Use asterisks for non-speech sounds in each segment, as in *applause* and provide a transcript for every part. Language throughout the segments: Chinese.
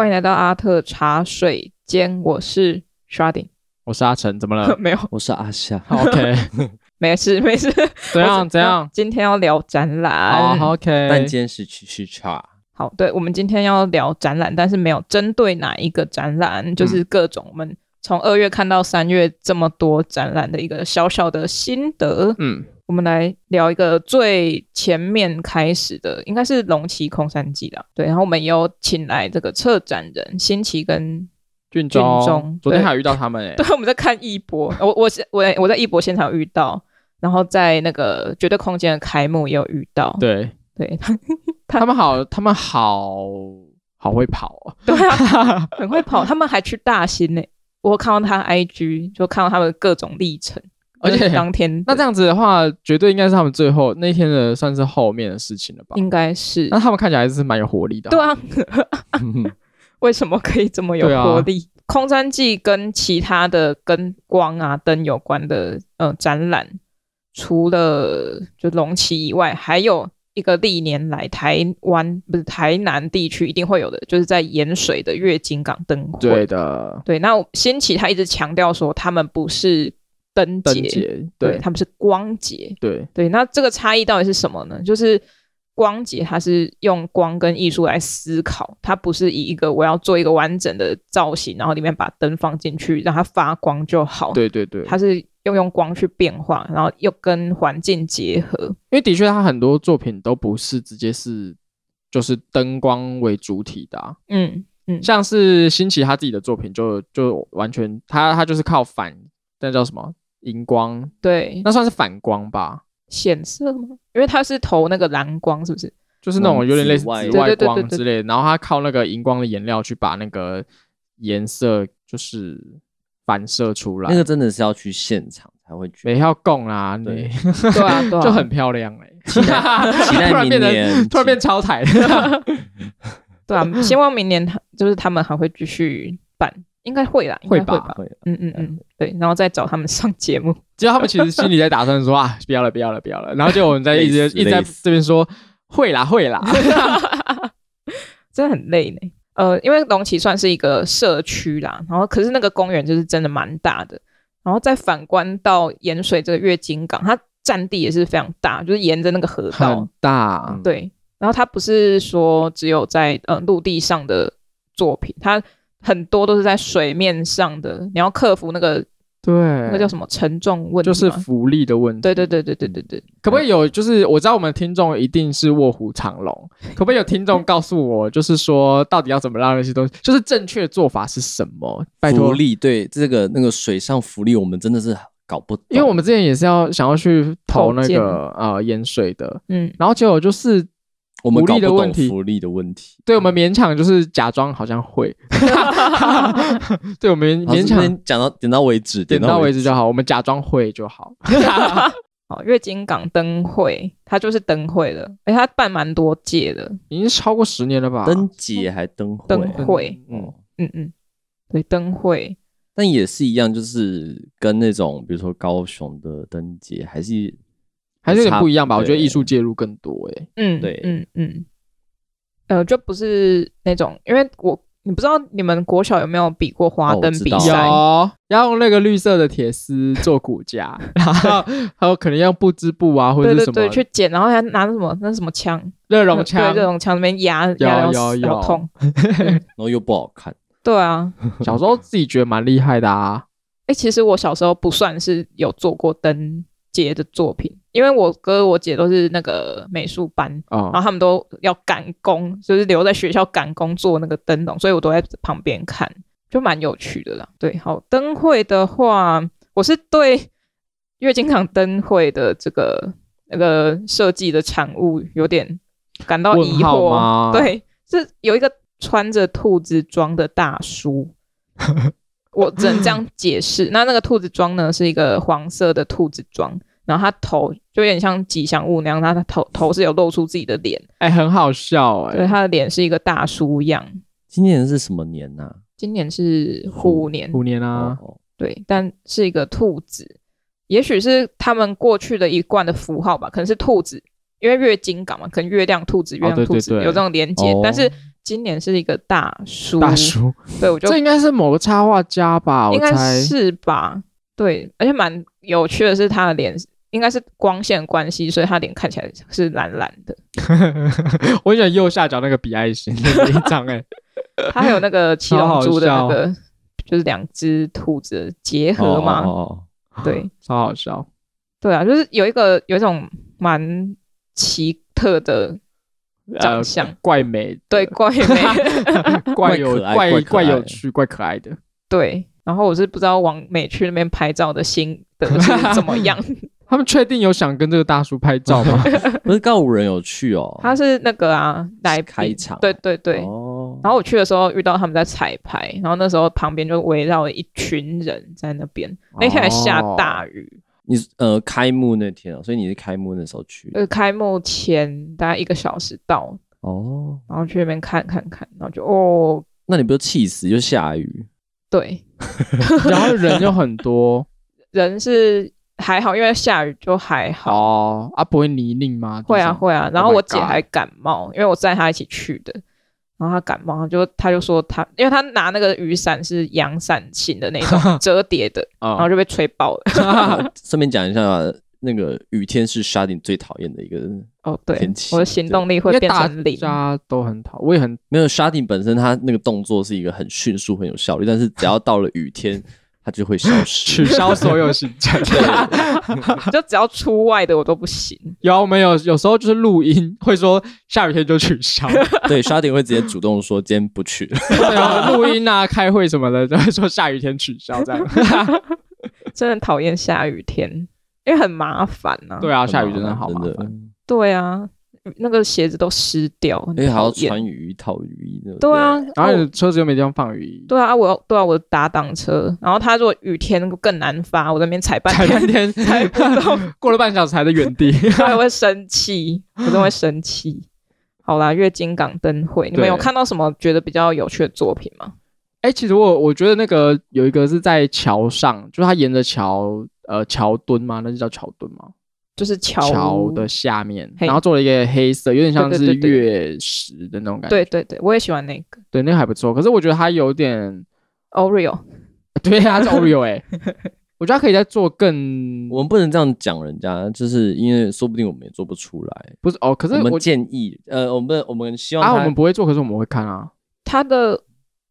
欢迎来到阿特茶水间，我是 Sharding，我是阿成，怎么了？*laughs* 没有，我是阿夏。*laughs* OK，*laughs* 没事，没事。怎样？怎样？今天要聊展览。OK，但今天是曲续差。好，对，我们今天要聊展览，但是没有针对哪一个展览，就是各种我们从二月看到三月这么多展览的一个小小的心得。嗯。我们来聊一个最前面开始的，应该是《龙骑空山记》的，对，然后我们有请来这个策展人新奇跟俊中，昨天还遇到他们诶，*laughs* 对，我们在看艺博，我我我我在艺博现场遇到，然后在那个绝对空间的开幕也有遇到。对对，*laughs* 他他们好，他们好好会跑，对，*laughs* 很会跑。他们还去大兴呢，我看到他 IG 就看到他们各种历程。而且当天，那这样子的话，绝对应该是他们最后那天的，算是后面的事情了吧？应该是。那他们看起来还是蛮有活力的。对啊，*laughs* 为什么可以这么有活力？空山记跟其他的跟光啊灯有关的呃展览，除了就龙旗以外，还有一个历年来台湾不是台南地区一定会有的，就是在盐水的月津港灯会。对的，对。那先奇他一直强调说，他们不是。灯节，对，他们是光节，对对。那这个差异到底是什么呢？就是光节，它是用光跟艺术来思考，它不是以一个我要做一个完整的造型，然后里面把灯放进去让它发光就好。对对对，它是要用光去变化，然后又跟环境结合。因为的确，他很多作品都不是直接是就是灯光为主体的。嗯嗯，像是新奇他自己的作品，就就完全他他就是靠反那叫什么？荧光对，那算是反光吧？显色吗？因为它是投那个蓝光，是不是？就是那种有点类似紫外光之类，的，然后它靠那个荧光的颜料去把那个颜色就是反射出来。那个真的是要去现场才会去，天要供啊！对 *laughs* 对啊，*laughs* 就很漂亮哎！期待，*laughs* 期待明年，突然变超台。对啊，希望明年他就是他们还会继续办。应该会啦，会吧，嗯嗯嗯，对，然后再找他们上节目，*laughs* 结果他们其实心里在打算说啊，不要了，不要了，不要了，然后就果我们在一直一直在这边说会啦，会啦，*laughs* 真的很累呢。呃，因为龙崎算是一个社区啦，然后可是那个公园就是真的蛮大的，然后再反观到盐水这个月津港，它占地也是非常大，就是沿着那个河道，大，对，然后它不是说只有在呃陆地上的作品，它。很多都是在水面上的，你要克服那个对，那叫什么沉重问题，就是浮力的问题。对对对对对对对。可不可以有？就是我知道我们听众一定是卧虎藏龙，*laughs* 可不可以有听众告诉我，就是说到底要怎么让那些东西？就是正确做法是什么？拜浮力，对这个那个水上浮力，我们真的是搞不，因为我们之前也是要想要去投那个啊盐水的，嗯，然后结果就是。福利的问题，福利的问题，对我们勉强就是假装好像会，*laughs* 对我们勉强讲到点到为止，点到为止就好，我们假装会就好。*laughs* 好，月金港灯会，它就是灯会了，哎，它办蛮多届的，已经超过十年了吧？灯节还灯会？灯会，嗯嗯嗯，对灯会，但也是一样，就是跟那种比如说高雄的灯节，还是。还是有点不一样吧，我觉得艺术介入更多哎。嗯，对，嗯嗯，呃，就不是那种，因为我你不知道你们国小有没有比过花灯比赛，要用那个绿色的铁丝做骨架，*laughs* 然后还有可能用布织布啊，或者什么去剪，然后还拿什么那什么枪，热熔 *laughs* 枪，对，那种枪里面压压要痛，*laughs* 然后又不好看。对啊，小时候自己觉得蛮厉害的啊。哎，其实我小时候不算是有做过灯。姐的作品，因为我哥、我姐都是那个美术班，然后他们都要赶工，就是留在学校赶工做那个灯笼，所以我都在旁边看，就蛮有趣的啦。对，好，灯会的话，我是对，因为经常灯会的这个那个设计的产物有点感到疑惑。对，是有一个穿着兔子装的大叔。*laughs* 我只能这样解释。那那个兔子装呢，是一个黄色的兔子装，然后它头就有点像吉祥物那样，它的头头是有露出自己的脸，哎，很好笑哎。对，它的脸是一个大叔样。今年是什么年呐？今年是虎年。虎年啊，对，但是一个兔子，也许是他们过去的一贯的符号吧，可能是兔子，因为月经港嘛，可能月亮兔子、月亮兔子有这种连结，但是。今年是一个大叔，大叔，对，我就这应该是某个插画家吧，应该是吧，对，而且蛮有趣的是他的脸应该是光线关系，所以他脸看起来是蓝蓝的。*laughs* 我喜欢右下角那个比爱心那一张，哎，*laughs* 他还有那个七龙珠的那个，*laughs* 就是两只兔子结合嘛，哦对，超好笑，对啊，就是有一个有一种蛮奇特的。长相怪美，对 *laughs* 怪美，怪有怪怪有趣，怪可爱的。对，然后我是不知道王美去那边拍照的心的怎么样。*laughs* 他们确定有想跟这个大叔拍照吗？*laughs* 不是，告五人有去哦。他是那个啊，来拍一场。对对对。哦。然后我去的时候遇到他们在彩排，然后那时候旁边就围绕了一群人在那边。那天还下大雨。你呃开幕那天哦，所以你是开幕那时候去？呃，开幕前大概一个小时到哦，然后去那边看看看，然后就哦，那你不是气死就下雨？*laughs* 对，然后人就很多，*laughs* 人是还好，因为下雨就还好啊，不会泥泞吗？会啊会啊，然后我姐还感冒，因为我载她一起去的。然后他感冒，就他就说他，因为他拿那个雨伞是阳伞型的那种 *laughs* 折叠的，然后就被吹爆了。*laughs* 顺便讲一下，那个雨天是沙丁最讨厌的一个 *laughs* 哦，对，我的行动力会变零，家都很讨我也很没有沙丁本身，他那个动作是一个很迅速、很有效率，但是只要到了雨天。它就会消失，*laughs* 取消所有行程，*laughs* *laughs* 就只要出外的我都不行。有，我们有？有时候就是录音会说下雨天就取消。对，刷顶会直接主动说今天不去。对，录音啊、开会什么的都会说下雨天取消，这样。真的讨厌下雨天，因为很麻烦呐。对啊，下雨真的好麻烦。对啊。那个鞋子都湿掉，因为还要穿雨衣、套雨衣。对啊，然后车子又没地方放雨衣。对啊，我对啊，我打挡车，然后他如果雨天更难发。我在那边踩半天，踩半天踩不 *laughs* 过了半小时还在原地。*laughs* 他还会生气，我真会生气。好啦，月经港灯会，你们有看到什么觉得比较有趣的作品吗？哎，其实我我觉得那个有一个是在桥上，就是他沿着桥呃桥墩吗？那就叫桥墩吗？就是桥的下面，然后做了一个黑色，有点像是月食的那种感觉。对对对，我也喜欢那个。对，那个还不错。可是我觉得它有点。*laughs* *laughs* Oreo。对呀，Oreo 哎，我觉得可以再做更。我们不能这样讲人家，就是因为说不定我们也做不出来。不是哦，可是我们建议呃，我们我们希望。啊，我们不会做，可是我们会看啊。它的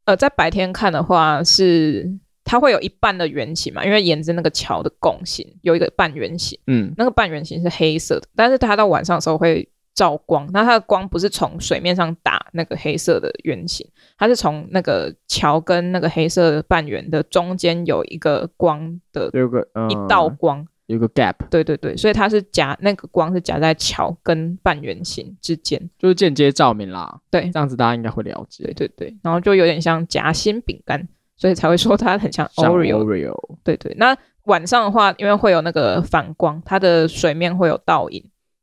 呃，在白天看的话是。它会有一半的圆形嘛，因为沿着那个桥的拱形有一个半圆形，嗯，那个半圆形是黑色的，但是它到晚上的时候会照光，那它的光不是从水面上打那个黑色的圆形，它是从那个桥跟那个黑色半圆的中间有一个光的，有个一道光，有个 gap，对对对，所以它是夹那个光是夹在桥跟半圆形之间，就是间接照明啦，对，这样子大家应该会了解，对对对，然后就有点像夹心饼干。所以才会说它很像 Oreo，对对。那晚上的话，因为会有那个反光，它的水面会有倒影。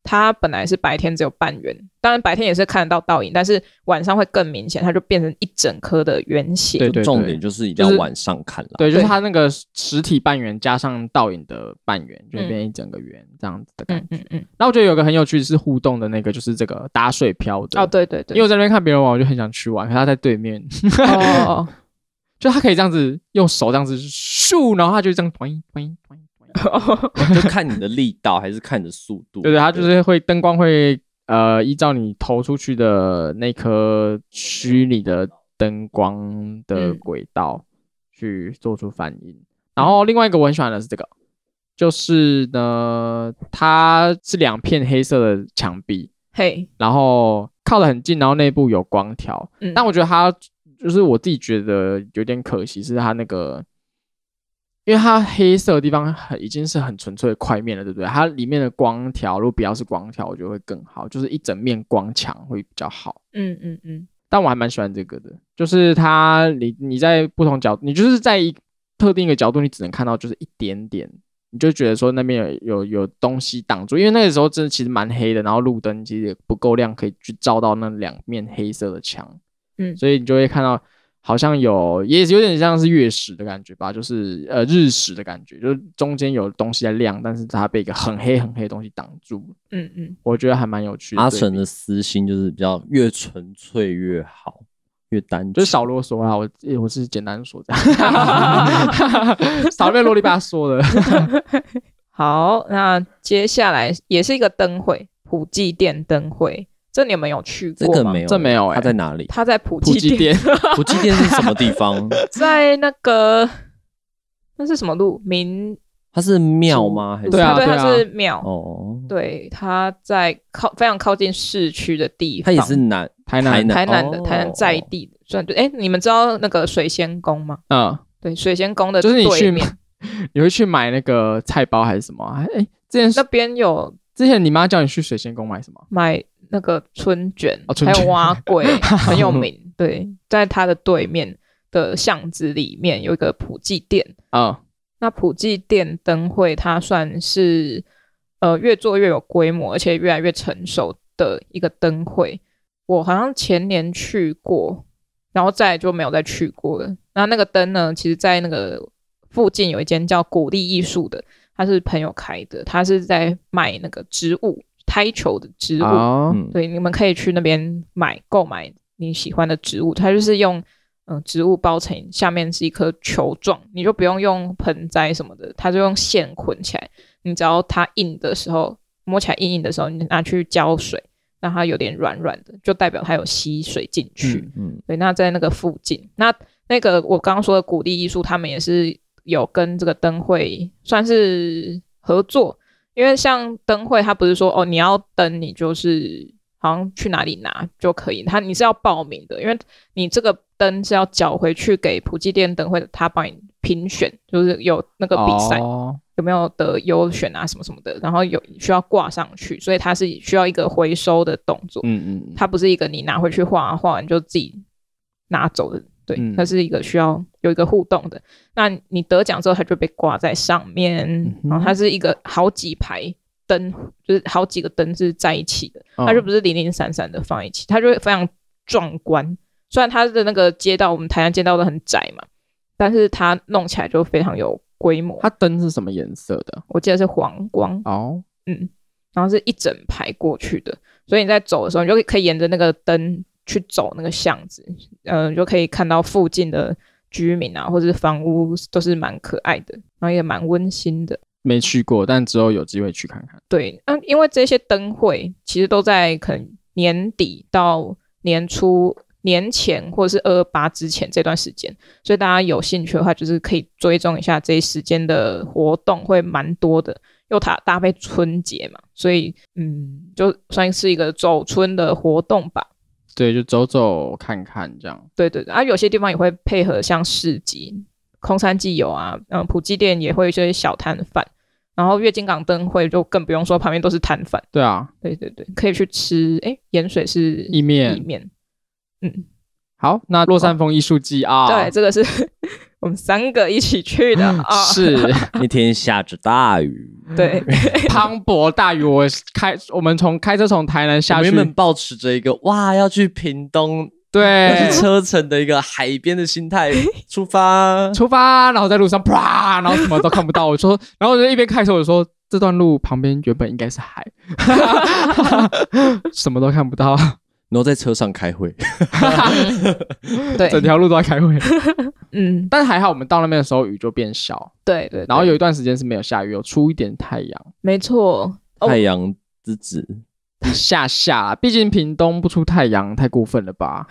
它本来是白天只有半圆，当然白天也是看得到倒影，但是晚上会更明显，它就变成一整颗的圆形。对对。重点就是一定要晚上看。了、对，就是它那个实体半圆加上倒影的半圆，就变一整个圆这样子的感觉。嗯嗯。那我觉得有个很有趣的是互动的那个，就是这个打水漂的。哦，对对对。因为我在那边看别人玩，我就很想去玩，可他在对面。哦。就他可以这样子用手这样子竖，然后他就这样，*laughs* 就看你的力道还是看你的速度。对对，他就是会灯光会呃依照你投出去的那颗虚拟的灯光的轨道去做出反应。然后另外一个我很喜欢的是这个，就是呢它是两片黑色的墙壁，嘿，然后靠得很近，然后内部有光条，但我觉得它。就是我自己觉得有点可惜，是它那个，因为它黑色的地方很已经是很纯粹的块面了，对不对？它里面的光条，如果不要是光条，我觉得会更好，就是一整面光墙会比较好。嗯嗯嗯。但我还蛮喜欢这个的，就是它你你在不同角度，你就是在一特定一个角度，你只能看到就是一点点，你就觉得说那边有有有东西挡住，因为那个时候真的其实蛮黑的，然后路灯其实也不够亮，可以去照到那两面黑色的墙。嗯，所以你就会看到，好像有，也有点像是月食的感觉吧，就是呃日食的感觉，就是中间有东西在亮，但是它被一个很黑很黑的东西挡住。嗯嗯，我觉得还蛮有趣。的。阿纯的私心就是比较越纯粹越好，越单，就少啰嗦啊。我我是简单说的，*laughs* 少被啰里吧嗦的。*laughs* 好，那接下来也是一个灯会，普济殿灯会。这你有没有去过？这没有，这没有哎。他在哪里？他在普吉店。*laughs* *laughs* 普吉店是什么地方？在那个那是什么路名？它是庙吗？还是对啊对啊，是庙哦。对，它在靠非常靠近市区的地方。它也是南台南的台南的台南在地。算对，哎，你们知道那个水仙宫吗？嗯，对，水仙宫的，就是你去，*laughs* 你会去买那个菜包还是什么？哎，之前那边有，之前你妈叫你去水仙宫买什么？买。那个春卷，还有蛙龟 *laughs* 很有名。对，在它的对面的巷子里面有一个普济店啊。那普济店灯会，它算是呃越做越有规模，而且越来越成熟的一个灯会。我好像前年去过，然后再就没有再去过了。那那个灯呢，其实，在那个附近有一间叫古丽艺术的，他是朋友开的，他是在卖那个植物。胎球的植物，对，你们可以去那边买购买你喜欢的植物，它就是用嗯植物包成，下面是一颗球状，你就不用用盆栽什么的，它就用线捆起来。你只要它硬的时候，摸起来硬硬的时候，你拿去浇水，让它有点软软的，就代表它有吸水进去。嗯，对，那在那个附近，那那个我刚刚说的鼓励艺术，他们也是有跟这个灯会算是合作。因为像灯会，他不是说哦，你要灯，你就是好像去哪里拿就可以。他你是要报名的，因为你这个灯是要缴回去给普济店灯会，他帮你评选，就是有那个比赛，有没有得优选啊什么什么的，然后有需要挂上去，所以它是需要一个回收的动作。嗯嗯，它不是一个你拿回去画画完就自己拿走的。对，它是一个需要有一个互动的。那你得奖之后，它就被挂在上面，然后它是一个好几排灯，就是好几个灯是在一起的，它就不是零零散散的放一起，它就会非常壮观。虽然它的那个街道，我们台南街道都很窄嘛，但是它弄起来就非常有规模。它灯是什么颜色的？我记得是黄光哦，嗯，然后是一整排过去的，所以你在走的时候，你就可以沿着那个灯。去走那个巷子，嗯，就可以看到附近的居民啊，或者房屋都是蛮可爱的，然后也蛮温馨的。没去过，但之后有机会去看看。对，嗯，因为这些灯会其实都在可能年底到年初、年前或者是二二八之前这段时间，所以大家有兴趣的话，就是可以追踪一下这一时间的活动，会蛮多的。又它搭配春节嘛，所以嗯，就算是一个走春的活动吧。对，就走走看看这样。对对对，啊，有些地方也会配合像市集、空山季游啊，嗯，普吉店也会一些小摊贩，然后月金港灯会就更不用说，旁边都是摊贩。对啊，对对对，可以去吃，哎，盐水是意面，意面，嗯，好，那洛山风艺术季啊，对，这个是。我们三个一起去的啊，是 *laughs* 那天下着大雨，对，*laughs* 磅礴大雨。我开我们从开车从台南下去，原本抱持着一个哇要去屏东，对，去车程的一个海边的心态出发，*laughs* 出发，然后在路上啪，然后什么都看不到。我说，然后我就一边开车我说这段路旁边原本应该是海，什么都看不到。然后在车上开会，*laughs* 对，整条路都在开会，*laughs* 嗯，但还好我们到那边的时候雨就变小，对对，然后有一段时间是没有下雨，有出一点太阳，没错，太阳之子下下，*laughs* 毕竟屏东不出太阳太过分了吧？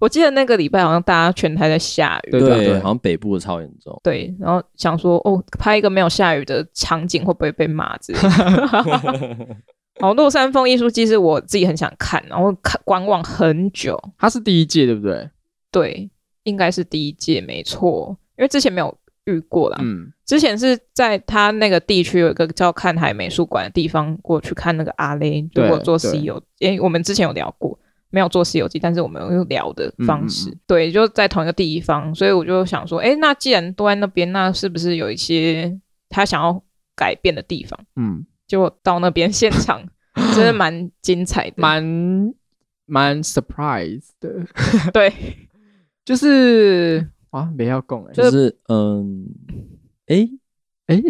我记得那个礼拜好像大家全台在下雨，对对，好像北部的超严重，对，然后想说哦，拍一个没有下雨的场景会不会被骂？哦，落山峰艺术季是我自己很想看，然后看观望很久。他是第一届，对不对？对，应该是第一届，没错。因为之前没有遇过啦。嗯，之前是在他那个地区有一个叫看海美术馆的地方过去看那个阿雷。对，做西游，诶，我们之前有聊过，没有做西游记，但是我们有聊的方式，对，就在同一个地方，所以我就想说，哎，那既然都在那边，那是不是有一些他想要改变的地方？嗯。就到那边现场，*laughs* 真的蛮精彩的，蛮蛮 surprise 的，*laughs* 对，*laughs* 就是啊，不要拱，哎，就是嗯，哎哎，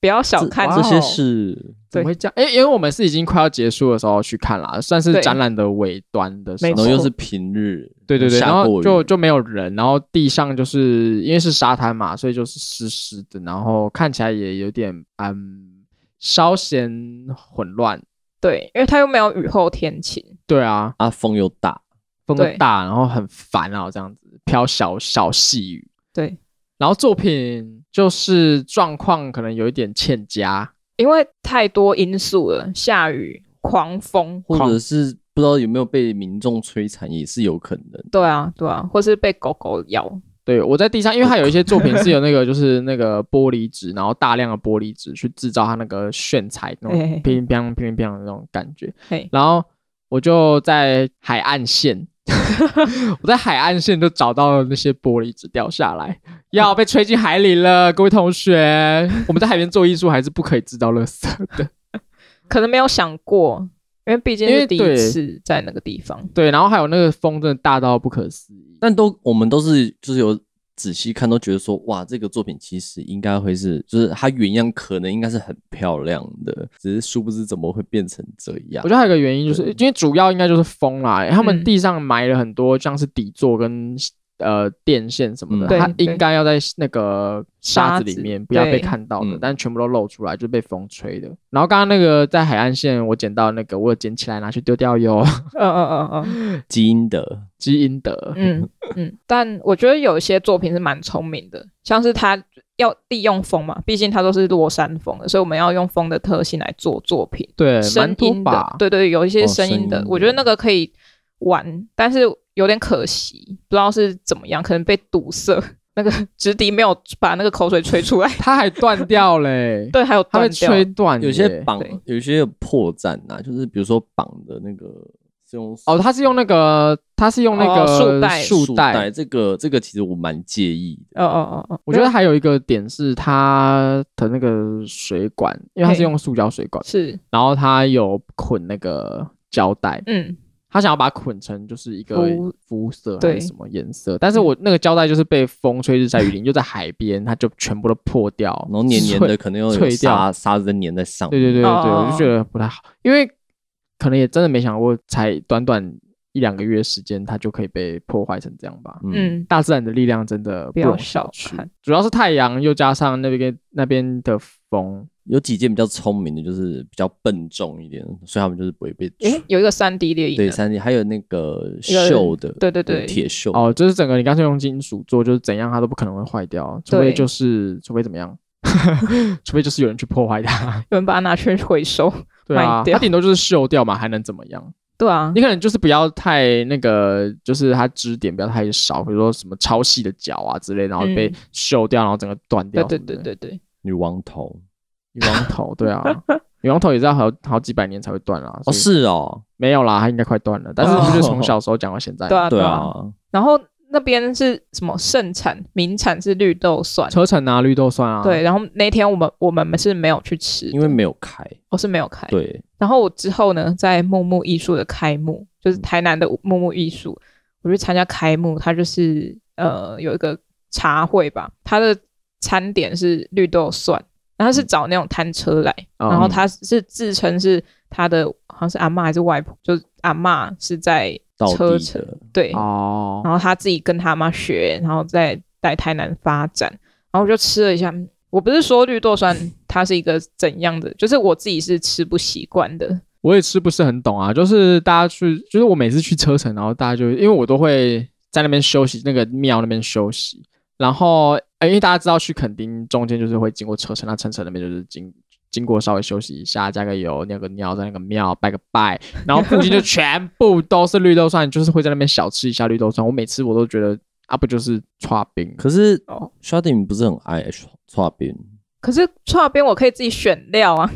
不要小看这些是，怎么会这样？哎，因为我们是已经快要结束的时候去看了，算是展览的尾端的时候，又是平日，对对对，然后就就没有人，然后地上就是因为是沙滩嘛，所以就是湿湿的，然后看起来也有点嗯。稍显混乱，对，因为它又没有雨后天晴，对啊，啊风又大，风大，然后很烦啊，这样子飘小小细雨，对，然后作品就是状况可能有一点欠佳，因为太多因素了，下雨、狂风，或者是不知道有没有被民众摧残也是有可能，对啊，对啊，或是被狗狗咬。对，我在地上，因为他有一些作品是有那个，*laughs* 就是那个玻璃纸，然后大量的玻璃纸去制造它那个炫彩那种乒乒乓乒乒乓那种感觉。然后我就在海岸线，*laughs* 我在海岸线就找到了那些玻璃纸掉下来，要被吹进海里了。各位同学，我们在海边做艺术还是不可以制造垃圾的？*laughs* 可能没有想过。因为毕竟是第一次在那个地方，对，然后还有那个风真的大到不可思议。但都我们都是就是有仔细看，都觉得说哇，这个作品其实应该会是，就是它原样可能应该是很漂亮的，只是殊不知怎么会变成这样。我觉得还有个原因就是，因为主要应该就是风啦，他们地上埋了很多像是底座跟。呃，电线什么的，它应该要在那个沙子里面，不要被看到的。但全部都露出来，就被风吹的。然后刚刚那个在海岸线，我捡到那个，我捡起来拿去丢掉哟。*laughs* 嗯嗯嗯嗯，*laughs* 基因的，基因的。嗯嗯，但我觉得有一些作品是蛮聪明的，像是他要利用风嘛，毕竟它都是落山风，的，所以我们要用风的特性来做作品。对，声音的，对对，有一些声音的，我觉得那个可以玩，但是。有点可惜，不知道是怎么样，可能被堵塞，那个直笛没有把那个口水吹出来，*laughs* 它还断掉嘞。*laughs* 对，还有它会吹断，有些绑，有些有破绽啊。就是比如说绑的那个是用哦，它是用那个它是用那个束带束带，这个这个其实我蛮介意。哦哦哦哦，我觉得还有一个点是它的那个水管，因为它是用塑胶水管，是，然后它有捆那个胶带，嗯。他想要把它捆成就是一个肤色还是什么颜色，但是我那个胶带就是被风吹日晒雨淋，就在海边，它就全部都破掉，然后黏黏的，可能有沙沙子粘在上面。对对对对，我就觉得不太好，因为可能也真的没想过，才短短一两个月时间，它就可以被破坏成这样吧？嗯，大自然的力量真的不要小觑，主要是太阳又加上那边那边的风。有几件比较聪明的，就是比较笨重一点，所以他们就是不会被。诶，有一个三 D 的对，三 D 还有那个锈的，对对对，铁锈哦，就是整个你刚才用金属做，就是怎样它都不可能会坏掉，除非就是除非怎么样，*laughs* 除非就是有人去破坏它，有人把它拿去回收。*laughs* 对啊，它顶多就是锈掉嘛，还能怎么样？对啊，你可能就是不要太那个，就是它支点不要太少，比如说什么超细的脚啊之类，然后被锈掉，然后整个断掉。对对对对对，女王头。女王头，对啊，女王头也是要好好几百年才会断啦。哦，是哦，没有啦，它应该快断了。但是就是从小时候讲到现在。对啊，对啊。然后那边是什么盛产？名产是绿豆蒜。车产啊，绿豆蒜啊。对，然后那天我们我们是没有去吃，因为没有开。我是没有开。对。然后我之后呢，在木木艺术的开幕，就是台南的木木艺术，我去参加开幕，它就是呃有一个茶会吧，它的餐点是绿豆蒜。他是找那种摊车来，然后他是自称是他的，好像是阿妈还是外婆，就是阿妈是在车城，对哦，然后他自己跟他妈学，然后在在台南发展，然后我就吃了一下。我不是说绿豆酸，它是一个怎样的，就是我自己是吃不习惯的，我也吃不是很懂啊。就是大家去，就是我每次去车城，然后大家就因为我都会在那边休息，那个庙那边休息，然后。因为大家知道去垦丁，中间就是会经过车城那车城那边就是经经过稍微休息一下，加个油，尿个尿，在那个庙拜个拜，然后附近就全部都是绿豆蒜，就是会在那边小吃一下绿豆蒜。我每次我都觉得啊，不就是叉冰？可是，Sharding 不是很爱叉叉冰？可是叉冰我可以自己选料啊，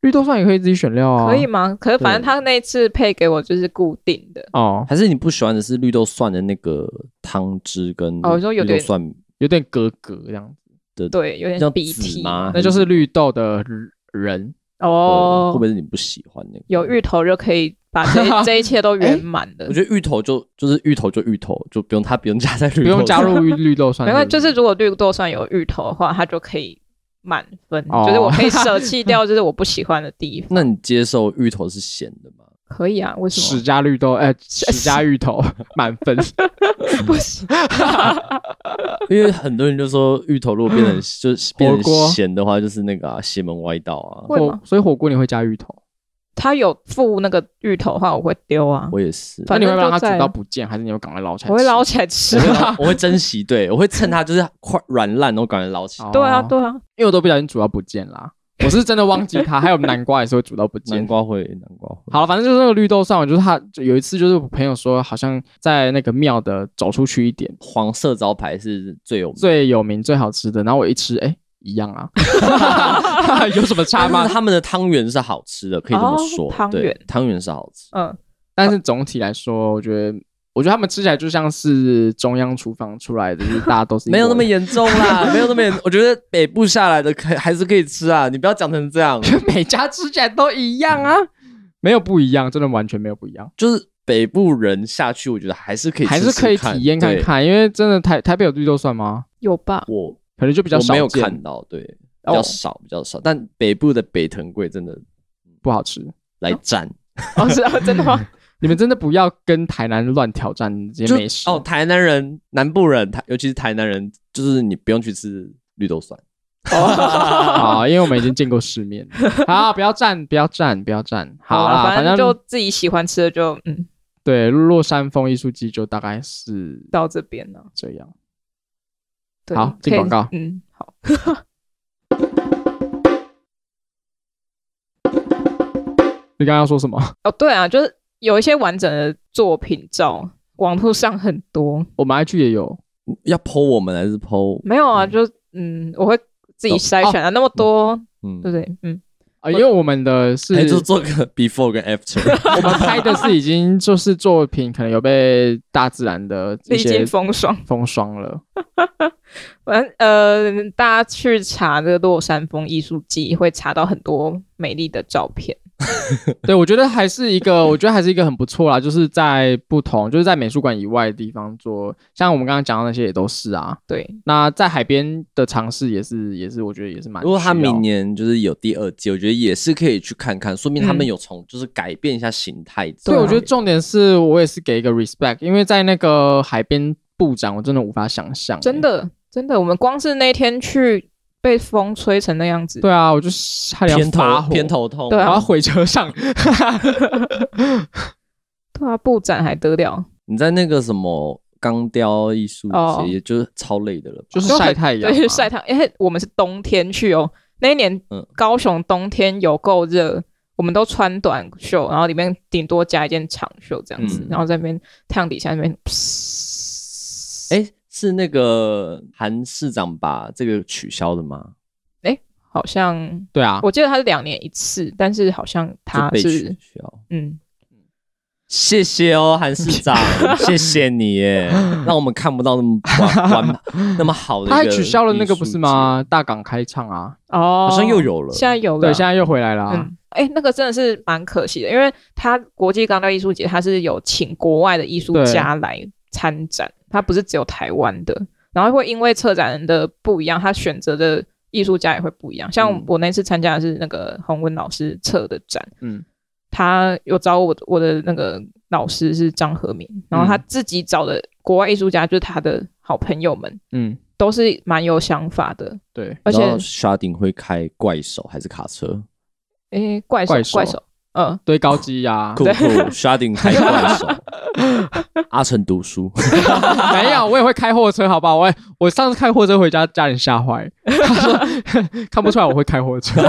绿豆蒜也可以自己选料啊，可以吗？可是反正他那一次配给我就是固定的哦，还是你不喜欢的是绿豆蒜的那个汤汁跟哦，绿豆蒜？有点格格这样子的，对，有点像鼻涕，那就是绿豆的人哦。会不会是你不喜欢那个？有芋头就可以把这 *laughs* 这一切都圆满的。我觉得芋头就就是芋头就芋头，就不用它不用加在绿，不用加入绿 *laughs* 绿豆蒜。没系，就是如果绿豆蒜有芋头的话，它就可以满分。*laughs* 就是我可以舍弃掉，就是我不喜欢的地方。那你接受芋头是咸的吗？可以啊，为什么？史加绿豆，哎，*laughs* 史加芋头，满分。*laughs* 不行，*laughs* 因为很多人就说芋头如果变成就是变咸的话，就是那个邪门歪道啊。火，所以火锅你会加芋头？他有附那个芋头的话，我会丢啊。我也是。那你会让它煮到不见，还是你会赶快捞起来？我会捞起来吃我会珍惜，对我会趁它就是快软烂，我赶快捞起来。对啊，对啊，因为我都不小心煮到不见啦。*laughs* 我是真的忘记它，还有南瓜也是会煮到不坚。南瓜会，南瓜会。好了，反正就是那个绿豆蒜，我觉得就有一次就是我朋友说，好像在那个庙的走出去一点，黄色招牌是最有最有名最好吃的。然后我一吃，哎，一样啊，*laughs* 有什么差吗？他们的汤圆是好吃的，可以这么说，汤圆汤圆是好吃。嗯，但是总体来说，我觉得。我觉得他们吃起来就像是中央厨房出来的，大家都是没有那么严重啦，*laughs* 没有那么严。我觉得北部下来的可还是可以吃啊，你不要讲成这样。每 *laughs* 家吃起来都一样啊，没有不一样，真的完全没有不一样。就是北部人下去，我觉得还是可以，还是可以体验看看。因为真的台台北有绿豆蒜吗？有吧，我可能就比较没有看到，对，比较少，比较少。但北部的北藤贵真的不好吃，来蘸。哦，真的吗？*laughs* 你们真的不要跟台南乱挑战这些美食哦！台南人、南部人，台尤其是台南人，就是你不用去吃绿豆酸，*laughs* *laughs* 好，因为我们已经见过世面。*laughs* 好，不要站，不要站，不要站。好，反正就自己喜欢吃的就嗯。对，洛山风艺术季就大概是到这边了。这样。好，进广告。嗯，好。你刚刚要说什么？哦，对啊，就是。有一些完整的作品照，网图上很多。我们 IG 也有，要剖我们还是剖？没有啊，就嗯，我会自己筛选啊，那么多，嗯，对不对？嗯，啊，因为我们的是，就做个 *laughs* before 跟 after。*laughs* 我们拍的是已经就是作品，可能有被大自然的历经风霜，风霜了。*laughs* 反正呃，大家去查这个洛山峰艺术季，会查到很多美丽的照片。*laughs* 对，我觉得还是一个，*laughs* 我觉得还是一个很不错啦，就是在不同，就是在美术馆以外的地方做，像我们刚刚讲到那些也都是啊。对，那在海边的尝试也是，也是我觉得也是蛮。如果他明年就是有第二季，我觉得也是可以去看看，说明他们有从就是改变一下形态。对，我觉得重点是我也是给一个 respect，因为在那个海边布展，我真的无法想象，真的真的，我们光是那天去。被风吹成那样子。对啊，我就是偏头痛，偏头痛。对啊，回车上。*laughs* 对啊，布展还得掉。你在那个什么钢雕艺术节，就是超累的了，就是晒太阳。对，晒太阳。为我们是冬天去哦。那一年，嗯，高雄冬天有够热，我们都穿短袖，然后里面顶多加一件长袖这样子，然后在那边太阳底下那边，哎。是那个韩市长把这个取消的吗？哎，好像对啊，我记得他是两年一次，但是好像他被取消。嗯，谢谢哦，韩市长，谢谢你耶，*laughs* 让我们看不到那么关那么好的。他还取消了那个不是吗？大港开唱啊，哦，好像又有了，现在有了，对，现在又回来了。哎，那个真的是蛮可惜的，因为他国际钢代艺术节，他是有请国外的艺术家来。参展，他不是只有台湾的，然后会因为策展人的不一样，他选择的艺术家也会不一样。像我那次参加的是那个洪文老师策的展，嗯，他有找我，我的那个老师是张和民，然后他自己找的国外艺术家就是他的好朋友们，嗯，都是蛮有想法的，对。而且沙丁会开怪兽还是卡车？诶，怪兽，怪兽。嗯，堆高机呀，酷酷，shooting 开怪手，*laughs* 阿成读书，*laughs* 没有，我也会开货车，好吧，好？我我上次开货车回家，家人吓坏，*laughs* 看不出来我会开货车，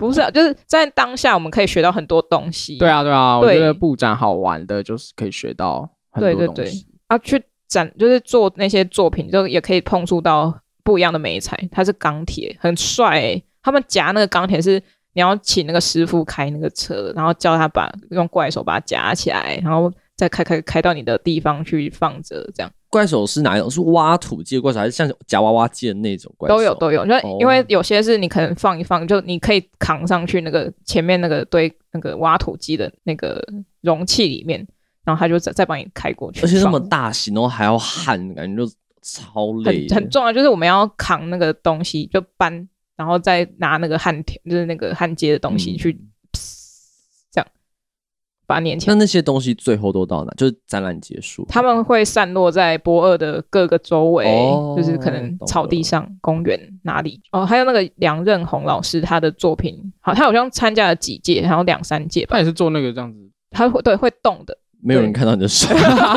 不是，就是在当下，我们可以学到很多东西。对啊，对啊，我觉得布展好玩的，就是可以学到很多东西。啊，去展就是做那些作品，就也可以碰触到不一样的美材，它是钢铁，很帅，他们夹那个钢铁是。你要请那个师傅开那个车，然后叫他把用怪手把它夹起来，然后再开开开到你的地方去放着。这样怪手是哪一种？是挖土机的怪手，还是像夹娃娃机的那种怪手？都有都有，就因为有些是你可能放一放，就你可以扛上去那个前面那个堆那个挖土机的那个容器里面，然后他就再再帮你开过去。而且那么大型，然后还要焊，感觉就超累。很很重要，就是我们要扛那个东西，就搬。然后再拿那个焊条，就是那个焊接的东西去，这样把它粘起来。那那些东西最后都到哪？就是展览结束，他们会散落在博二的各个周围，就是可能草地上、公园哪里。哦，还有那个梁任红老师他的作品，好，他好像参加了几届，然后两三届吧。也是做那个这样子，他会对会动的，没有人看到你的手。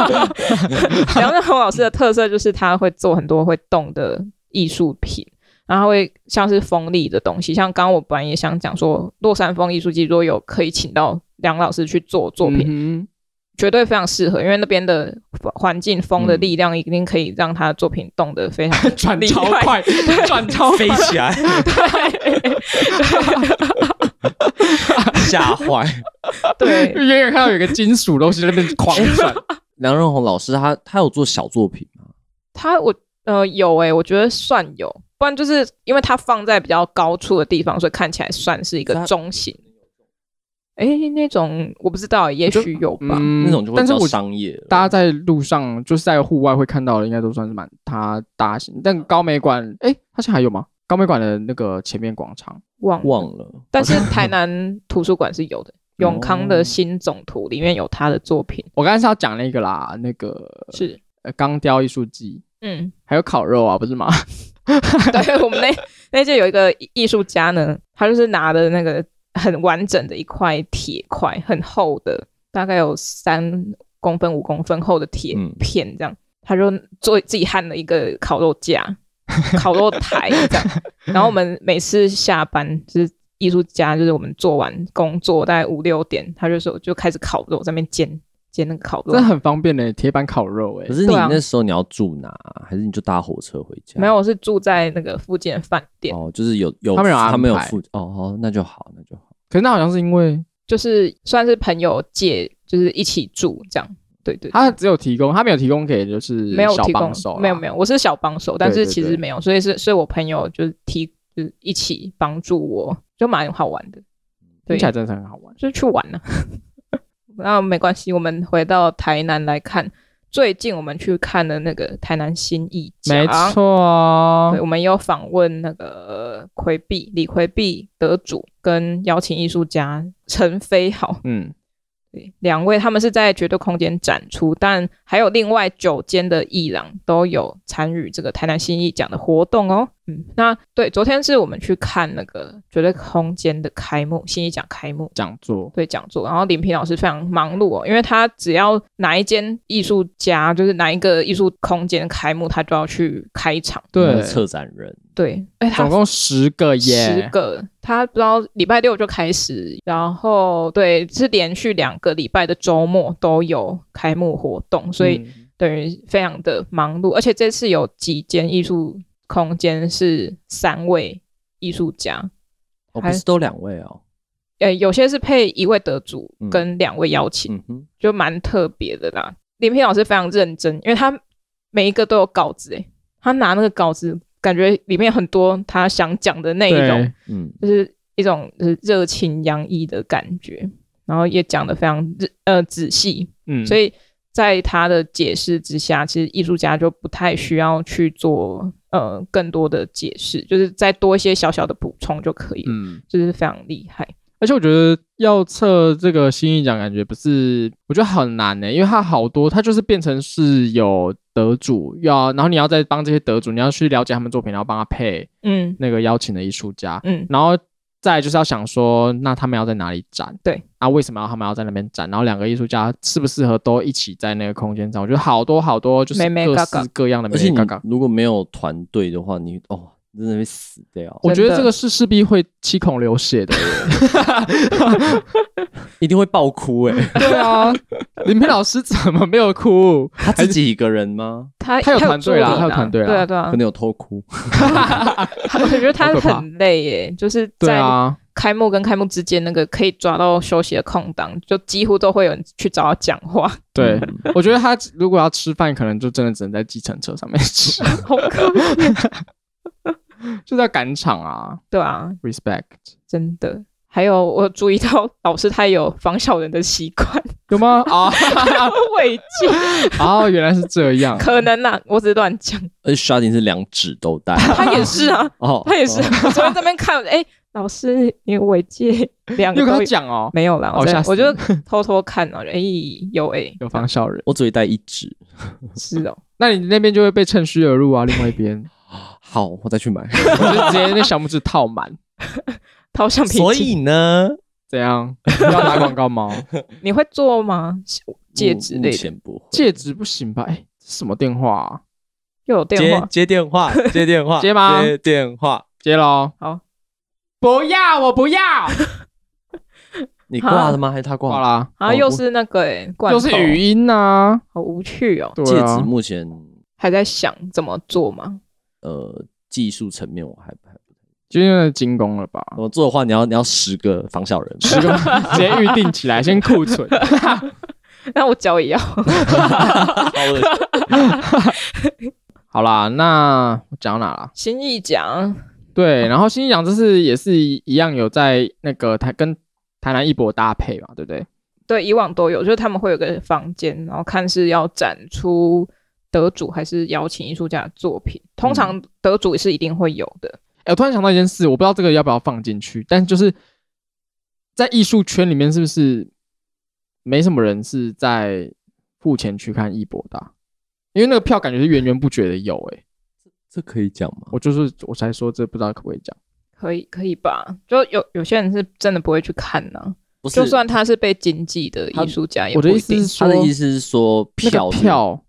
*laughs* *laughs* 梁任红老师的特色就是他会做很多会动的艺术品。然后会像是锋利的东西，像刚刚我本来也想讲说，洛山矶艺术季如果有可以请到梁老师去做作品，绝对非常适合，因为那边的环境风的力量一定可以让他的作品动得非常 *laughs* 转力超快，转超飞起来，吓坏！对，远远看到有个金属东西在那边狂转。*laughs* 梁润红老师他他有做小作品吗？他我呃有哎，我觉得算有。不然就是因为它放在比较高处的地方，所以看起来算是一个中型。哎，那种我不知道，也许有吧。嗯，那种但是我商业大家在路上就是在户外会看到，的，应该都算是蛮它大型。但高美馆，哎，好像还有吗？高美馆的那个前面广场，忘忘了。但是台南图书馆是有的，*laughs* 永康的新总图里面有他的作品。我刚才是要讲那个啦，那个是呃钢雕艺术季。嗯，还有烤肉啊，不是吗？*laughs* 对我们那那就有一个艺术家呢，他就是拿的那个很完整的一块铁块，很厚的，大概有三公分、五公分厚的铁片这样，他就做自己焊了一个烤肉架、*laughs* 烤肉台这样。然后我们每次下班，就是艺术家，就是我们做完工作大概五六点，他就说就开始烤肉，在那边煎。煎那个烤肉，的很方便呢，铁板烤肉哎。可是你那时候你要住哪，还是你就搭火车回家？没有，我是住在那个附近的饭店。哦，就是有有他们有他们有附哦哦，那就好，那就好。可是那好像是因为就是算是朋友借，就是一起住这样。对对，他只有提供，他没有提供给就是没有提供手，没有没有，我是小帮手，但是其实没有，所以是所以我朋友就是提就是一起帮助我，就蛮好玩的。听起来真的很好玩，就是去玩呢。那没关系，我们回到台南来看最近我们去看了那个台南新艺奖，没错，我们有访问那个魁壁李魁壁得主跟邀请艺术家陈飞豪，嗯，两位他们是在绝对空间展出，但还有另外九间的艺廊都有参与这个台南新艺奖的活动哦。嗯，那对，昨天是我们去看那个绝对空间的开幕，新一讲开幕讲座，对讲座。然后林平老师非常忙碌哦，因为他只要哪一间艺术家，就是哪一个艺术空间开幕，他就要去开场。对，策展人。对，总共十个耶，十个。他不知道礼拜六就开始，然后对，是连续两个礼拜的周末都有开幕活动，所以等于非常的忙碌。而且这次有几间艺术。空间是三位艺术家，还是都两位哦？呃，有些是配一位得主跟两位邀请，就蛮特别的啦。林平老师非常认真，因为他每一个都有稿子，哎，他拿那个稿子，感觉里面很多他想讲的内容，嗯，就是一种是热情洋溢的感觉，然后也讲的非常呃仔细，嗯，所以在他的解释之下，其实艺术家就不太需要去做。呃，更多的解释，就是再多一些小小的补充就可以了。嗯，这是非常厉害。而且我觉得要测这个新艺奖，感觉不是我觉得很难呢，因为它好多，它就是变成是有得主要，然后你要再帮这些得主，你要去了解他们作品，然后帮他配，嗯，那个邀请的艺术家，嗯，然后。再就是要想说，那他们要在哪里展？对，那为什么他们要在那边展？然后两个艺术家适不适合都一起在那个空间展？我觉得好多好多就是各式各样的，而且你如果没有团队的话，你哦。真的会死掉。我觉得这个是势必会七孔流血的，*laughs* 一定会爆哭哎。对啊，林 *laughs* 平老师怎么没有哭？他自己一个人吗？他他有团队啊，他有团队啊。对啊，可能有偷哭。*laughs* 我觉得他很累耶，就是在开幕跟开幕之间那个可以抓到休息的空档，就几乎都会有人去找他讲话。对，我觉得他如果要吃饭，可能就真的只能在计程车上面吃。好可怜。就在赶场啊，对啊，respect，真的。还有我注意到老师他有防小人的习惯，有吗？啊，*laughs* 防违戒啊，原来是这样，可能呐，我只是乱讲。而 Sharding 是两指都戴，他也是啊，哦，他也是，所以这边看，哎，老师你为违戒两个，又跟他讲哦，没有啦，我我觉得 *laughs* 偷偷看了，哎，有哎，有防小人，我只会戴一指，是哦，那你那边就会被趁虚而入啊，另外一边。*laughs* 好，我再去买，*laughs* 直接那小拇指套满，*laughs* 套橡皮。所以呢，怎样？要打广告吗？*laughs* 你会做吗？戒指类，目不，戒指不行吧？什么电话？又有电话？接电话？接电话？接吗？接电话？接了。好，不要，我不要。你挂了吗？还是他挂？挂了。啊，又是那个哎，又是语音啊，好无趣哦。戒指目前还在想怎么做吗？呃，技术层面我还太。就因为精工了吧？我做的话，你要你要十个防小人，十个 *laughs* 直接预定起来，先库存。*laughs* 那我脚也要。*laughs* 好啦，那我讲哪了？心意奖。对，然后心意奖这是也是一样，有在那个台跟台南一博搭配嘛，对不对？对，以往都有，就是他们会有个房间，然后看是要展出。得主还是邀请艺术家的作品，通常得主是一定会有的。哎，我突然想到一件事，我不知道这个要不要放进去，但就是在艺术圈里面，是不是没什么人是在付钱去看艺博的？因为那个票感觉是源源不绝的有。哎，这可以讲吗？我就是我才说这不知道可不可以讲，可以可以吧？就有有些人是真的不会去看呢，就算他是被经济的艺术家，我就是他的意思是说票票。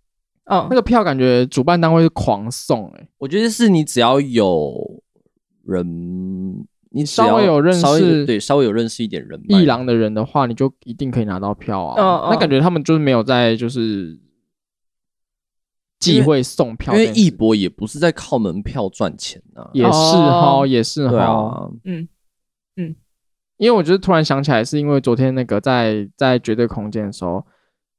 嗯，那个票感觉主办单位是狂送哎，我觉得是你只要有人，你稍微有认识，对，稍微有认识一点人一狼的人的话，你就一定可以拿到票啊。那感觉他们就是没有在就是机会送票，因为艺博也不是在靠门票赚钱啊，也是哈，也是哈，嗯嗯，因为我觉得突然想起来，是因为昨天那个在在绝对空间的时候，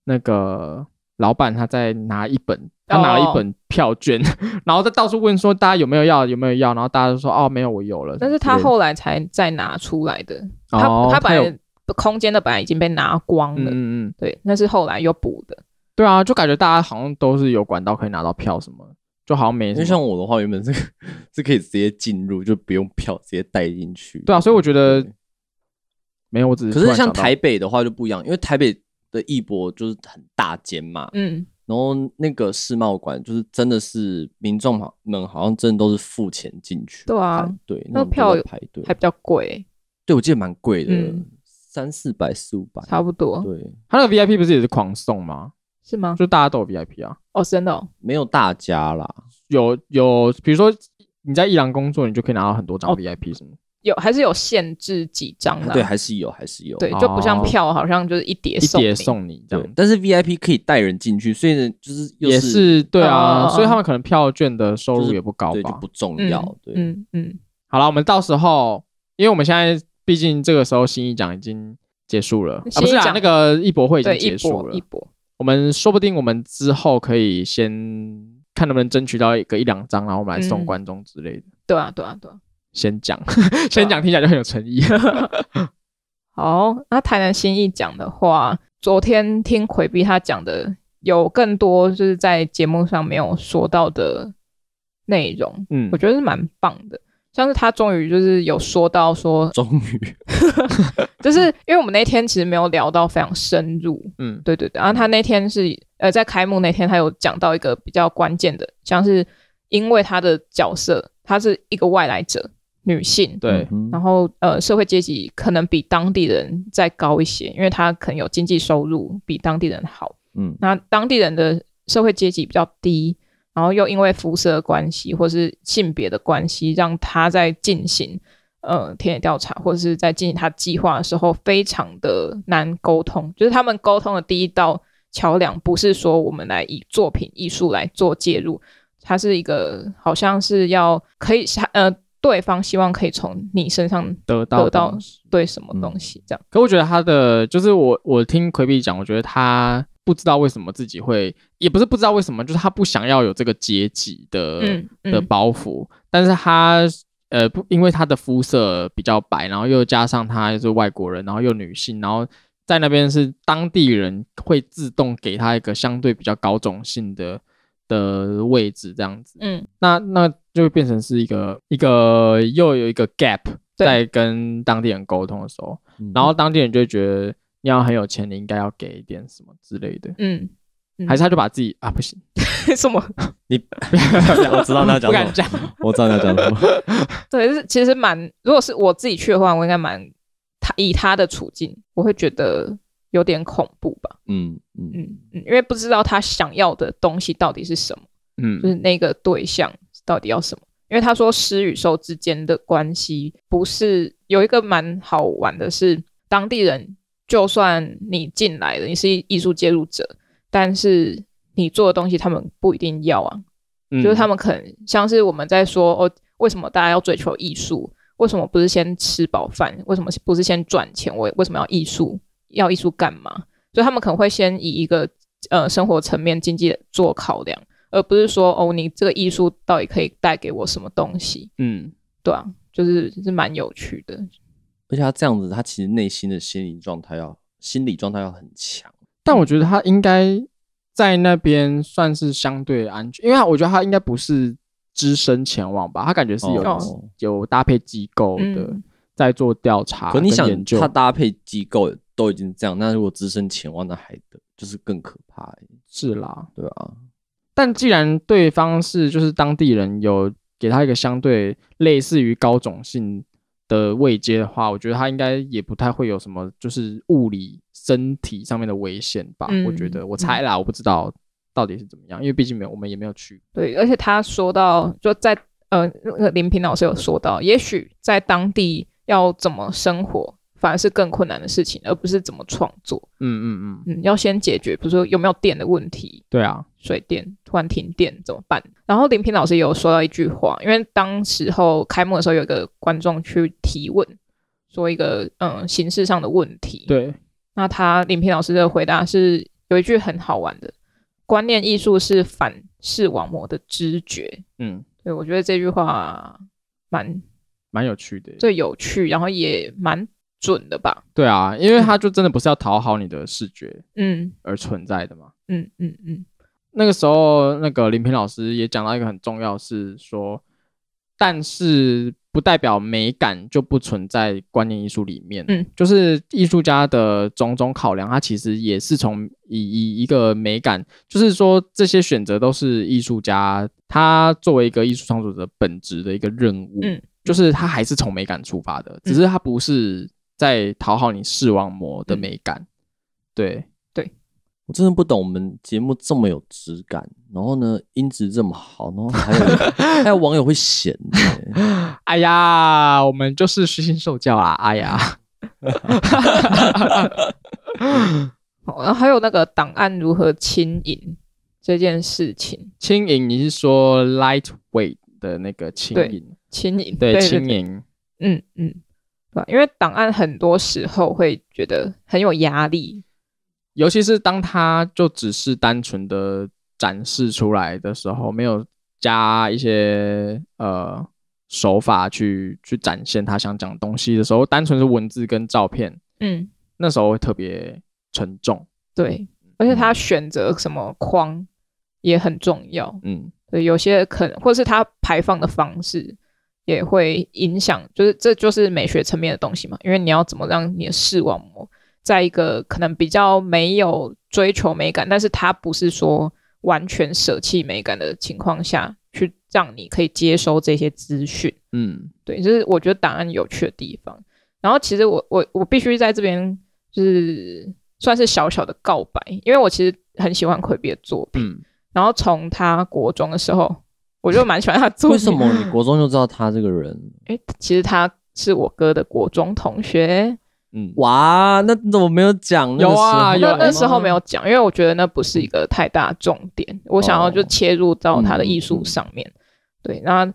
那个。老板他在拿一本，他拿了一本票卷，*laughs* 然后再到处问说大家有没有要有没有要，然后大家都说哦没有我有了。但是他后来才再拿出来的，他他本来空间的本来已经被拿光了，嗯嗯对，那是后来又补的。对啊，就感觉大家好像都是有管道可以拿到票什么，就好像每就像我的话，原本是 *laughs* 是可以直接进入，就不用票直接带进去。对啊，所以我觉得没有我只是。可是像台北的话就不一样，因为台北。的一博就是很大间嘛，嗯，然后那个世贸馆就是真的是民众好们好像真的都是付钱进去，对啊，对，那个票排队还比较贵，对我记得蛮贵的，三四百四五百，差不多，对，他那个 V I P 不是也是狂送吗？是吗？就大家都有 V I P 啊？哦，真的，没有大家啦，有有，比如说你在伊朗工作，你就可以拿到很多张 V I P 什么。有还是有限制几张的，对，还是有，还是有，对，就不像票，好像就是一叠一叠送你这样，但是 VIP 可以带人进去，所以呢，就是也是对啊，所以他们可能票券的收入也不高，吧，就不重要，对，嗯嗯，好了，我们到时候，因为我们现在毕竟这个时候新一奖已经结束了，不是啊，那个艺博会已经结束了，艺博，我们说不定我们之后可以先看能不能争取到一个一两张，然后我们来送观众之类的，对啊，对啊，对。先讲，*laughs* 先讲，听起来就很有诚意。*laughs* 好，那台南新义讲的话，昨天听奎碧他讲的有更多，就是在节目上没有说到的内容。嗯，我觉得是蛮棒的，像是他终于就是有说到说，*laughs* 终于，就是因为我们那天其实没有聊到非常深入。嗯，对对对。然后他那天是呃在开幕那天，他有讲到一个比较关键的，像是因为他的角色，他是一个外来者。女性对，然后呃，社会阶级可能比当地人再高一些，因为他可能有经济收入比当地人好。嗯，那当地人的社会阶级比较低，然后又因为肤色关系或是性别的关系，让他在进行呃田野调查或者是在进行他计划的时候非常的难沟通。就是他们沟通的第一道桥梁，不是说我们来以作品艺术来做介入，它是一个好像是要可以呃。对方希望可以从你身上得到得到对什么东西这样？可我觉得他的就是我我听奎比讲，我觉得他不知道为什么自己会，也不是不知道为什么，就是他不想要有这个阶级的的包袱，但是他呃不，因为他的肤色比较白，然后又加上他是外国人，然后又女性，然后在那边是当地人会自动给他一个相对比较高种性的的位置这样子。嗯，那那。就会变成是一个一个又有一个 gap 在跟当地人沟通的时候，然后当地人就觉得你要很有钱，你应该要给一点什么之类的。嗯，还是他就把自己啊不行 *laughs* 什么？*laughs* 你 *laughs* 我知道他讲，不敢讲，我知道他讲什么。对，是其实蛮，如果是我自己去的话，我应该蛮他以他的处境，我会觉得有点恐怖吧。嗯嗯嗯，因为不知道他想要的东西到底是什么。嗯，就是那个对象。到底要什么？因为他说，收与兽之间的关系不是有一个蛮好玩的，是当地人就算你进来了，你是艺术介入者，但是你做的东西他们不一定要啊，就是他们可能像是我们在说哦，为什么大家要追求艺术？为什么不是先吃饱饭？为什么不是先赚钱？为为什么要艺术？要艺术干嘛？所以他们可能会先以一个呃生活层面经济做考量。而不是说哦，你这个艺术到底可以带给我什么东西？嗯，对啊，就是是蛮有趣的。而且他这样子，他其实内心的心理状态要心理状态要很强。但我觉得他应该在那边算是相对安全，因为我觉得他应该不是只身前往吧？他感觉是有有搭配机构的在做调查。可你想，他搭配机构都已经这样，那如果只身前往，那还得就是更可怕。是啦，对啊。但既然对方是就是当地人，有给他一个相对类似于高种姓的位阶的话，我觉得他应该也不太会有什么就是物理身体上面的危险吧。我觉得我猜啦，我不知道到底是怎么样，因为毕竟没有我们也没有去。对，而且他说到就在呃，林平老师有说到，也许在当地要怎么生活。反而是更困难的事情，而不是怎么创作。嗯嗯嗯嗯，要先解决，比如说有没有电的问题。对啊，水电突然停电怎么办？然后林平老师有说到一句话，因为当时候开幕的时候，有个观众去提问，说一个嗯形式上的问题。对，那他林平老师的回答是有一句很好玩的，观念艺术是反视网膜的知觉。嗯，对，我觉得这句话蛮蛮有趣的，最有趣，然后也蛮。准的吧？对啊，因为他就真的不是要讨好你的视觉，嗯，而存在的嘛。嗯嗯嗯。那个时候，那个林平老师也讲到一个很重要，是说，但是不代表美感就不存在观念艺术里面。嗯，就是艺术家的种种考量，他其实也是从以以一个美感，就是说这些选择都是艺术家他作为一个艺术创作者本职的一个任务。嗯，就是他还是从美感出发的，只是他不是。在讨好你视网膜的美感，对对，我真的不懂我们节目这么有质感，然后呢，音质这么好然后 *laughs* 还有网友会嫌，*laughs* 哎呀，我们就是虚心受教啊，哎呀，好，*laughs* 然后还有那个档案如何轻盈这件事情，轻盈，你是说 lightweight 的那个轻盈，轻盈，对，轻盈，嗯嗯。对，因为档案很多时候会觉得很有压力，尤其是当它就只是单纯的展示出来的时候，没有加一些呃手法去去展现他想讲东西的时候，单纯是文字跟照片，嗯，那时候会特别沉重。对，而且他选择什么框也很重要，嗯，对，有些可能或是他排放的方式。也会影响，就是这就是美学层面的东西嘛，因为你要怎么让你的视网膜在一个可能比较没有追求美感，但是它不是说完全舍弃美感的情况下去让你可以接收这些资讯。嗯，对，就是我觉得档案有趣的地方。然后其实我我我必须在这边就是算是小小的告白，因为我其实很喜欢奎比的作品，然后从他国中的时候。我就蛮喜欢他做。为什么你国中就知道他这个人？哎，*laughs* 其实他是我哥的国中同学。嗯，哇，那怎么没有讲？有啊，有那时候没有讲，因为我觉得那不是一个太大重点。我想要就切入到他的艺术上面。对，然后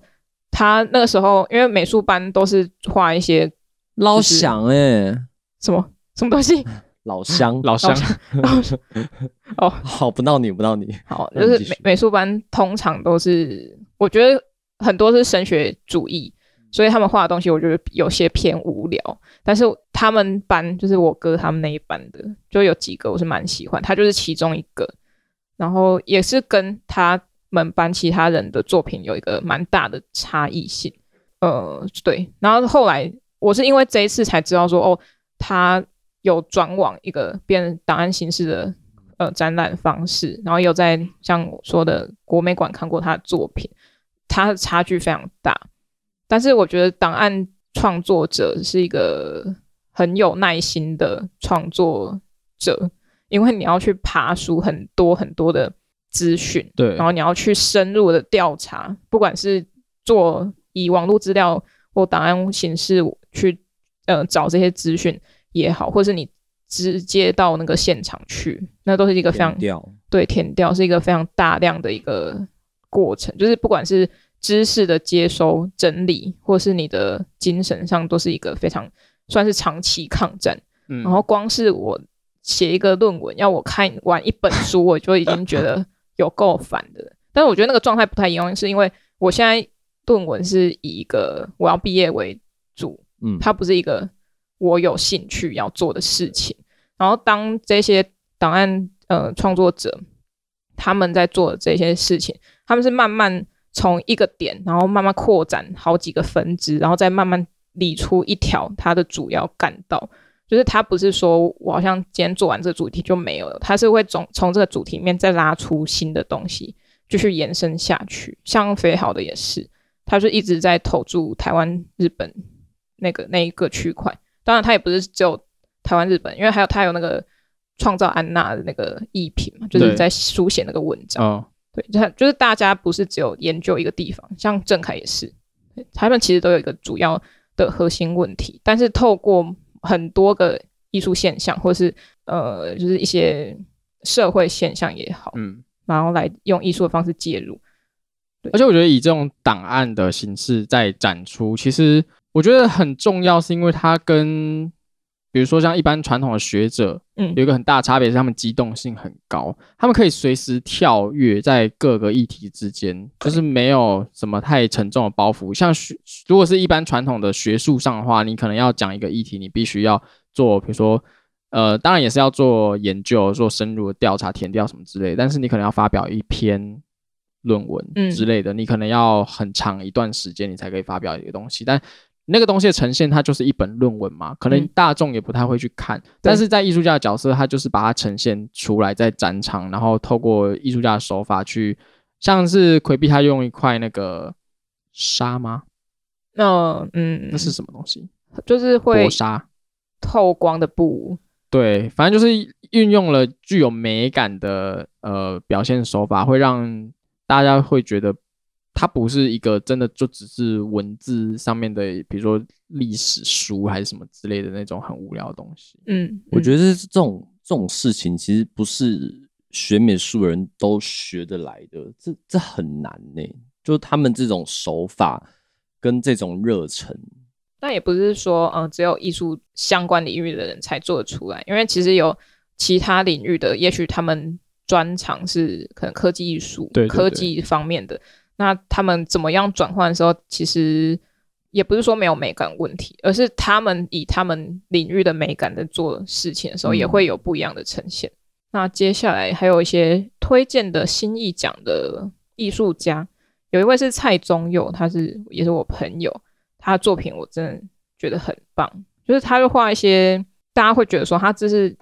他那个时候因为美术班都是画一些老像哎，什么什么东西。老乡，老乡，*laughs* 哦，好，不闹你，不闹你。*laughs* 好，就是美美术班通常都是，我觉得很多是升学主义，所以他们画的东西我觉得有些偏无聊。但是他们班就是我哥他们那一班的，就有几个我是蛮喜欢，他就是其中一个，然后也是跟他们班其他人的作品有一个蛮大的差异性。呃，对。然后后来我是因为这一次才知道说，哦，他。有转往一个变档案形式的呃展览方式，然后有在像我说的国美馆看过他的作品，他的差距非常大。但是我觉得档案创作者是一个很有耐心的创作者，因为你要去爬书很多很多的资讯，对，然后你要去深入的调查，不管是做以网络资料或档案形式去呃找这些资讯。也好，或是你直接到那个现场去，那都是一个非常对填掉是一个非常大量的一个过程，就是不管是知识的接收、整理，或是你的精神上，都是一个非常算是长期抗战。嗯，然后光是我写一个论文，要我看完一本书，我就已经觉得 *laughs* 有够烦的。但是我觉得那个状态不太一样，是因为我现在论文是以一个我要毕业为主，嗯，它不是一个。我有兴趣要做的事情，然后当这些档案呃创作者他们在做这些事情，他们是慢慢从一个点，然后慢慢扩展好几个分支，然后再慢慢理出一条它的主要干道。就是他不是说我好像今天做完这个主题就没有了，他是会从从这个主题面再拉出新的东西，继续延伸下去。像肥好的也是，他就一直在投注台湾、日本那个那一个区块。当然，他也不是只有台湾、日本，因为还有他有那个创造安娜的那个艺品嘛，就是在书写那个文章。对，就就是大家不是只有研究一个地方，像郑恺也是，他们其实都有一个主要的核心问题，但是透过很多个艺术现象，或是呃，就是一些社会现象也好，嗯，然后来用艺术的方式介入。而且我觉得以这种档案的形式在展出，其实。我觉得很重要，是因为它跟比如说像一般传统的学者，嗯，有一个很大差别是他们机动性很高，他们可以随时跳跃在各个议题之间，就是没有什么太沉重的包袱。像学如果是一般传统的学术上的话，你可能要讲一个议题，你必须要做，比如说，呃，当然也是要做研究、做深入的调查、填掉什么之类，但是你可能要发表一篇论文之类的，你可能要很长一段时间，你才可以发表一个东西，但。那个东西的呈现，它就是一本论文嘛，可能大众也不太会去看。但是在艺术家的角色，他就是把它呈现出来，在展场，然后透过艺术家的手法去，像是奎比他用一块那个纱吗？那嗯，那是什么东西？就是会纱透光的布。对，反正就是运用了具有美感的呃表现手法，会让大家会觉得。它不是一个真的，就只是文字上面的，比如说历史书还是什么之类的那种很无聊的东西。嗯，我觉得是这种这种事情，其实不是学美术的人都学得来的，这这很难呢。就是他们这种手法跟这种热忱，但也不是说，嗯，只有艺术相关领域的人才做得出来，因为其实有其他领域的，也许他们专长是可能科技艺术，对科技方面的。那他们怎么样转换的时候，其实也不是说没有美感问题，而是他们以他们领域的美感在做事情的时候，也会有不一样的呈现。那接下来还有一些推荐的新意奖的艺术家，有一位是蔡宗佑，他是也是我朋友，他的作品我真的觉得很棒，就是他就画一些大家会觉得说他这是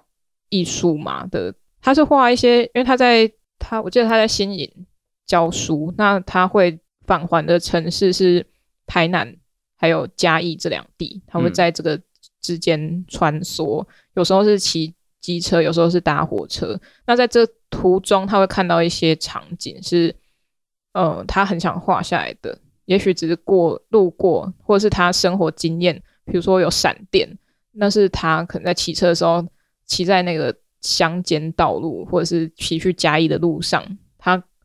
艺术嘛的，他是画一些，因为他在他我记得他在新营。教书，那他会返还的城市是台南还有嘉义这两地，他会在这个之间穿梭，有时候是骑机车，有时候是搭火车。那在这途中，他会看到一些场景是，呃，他很想画下来的。也许只是过路过，或者是他生活经验，比如说有闪电，那是他可能在骑车的时候，骑在那个乡间道路，或者是骑去嘉义的路上。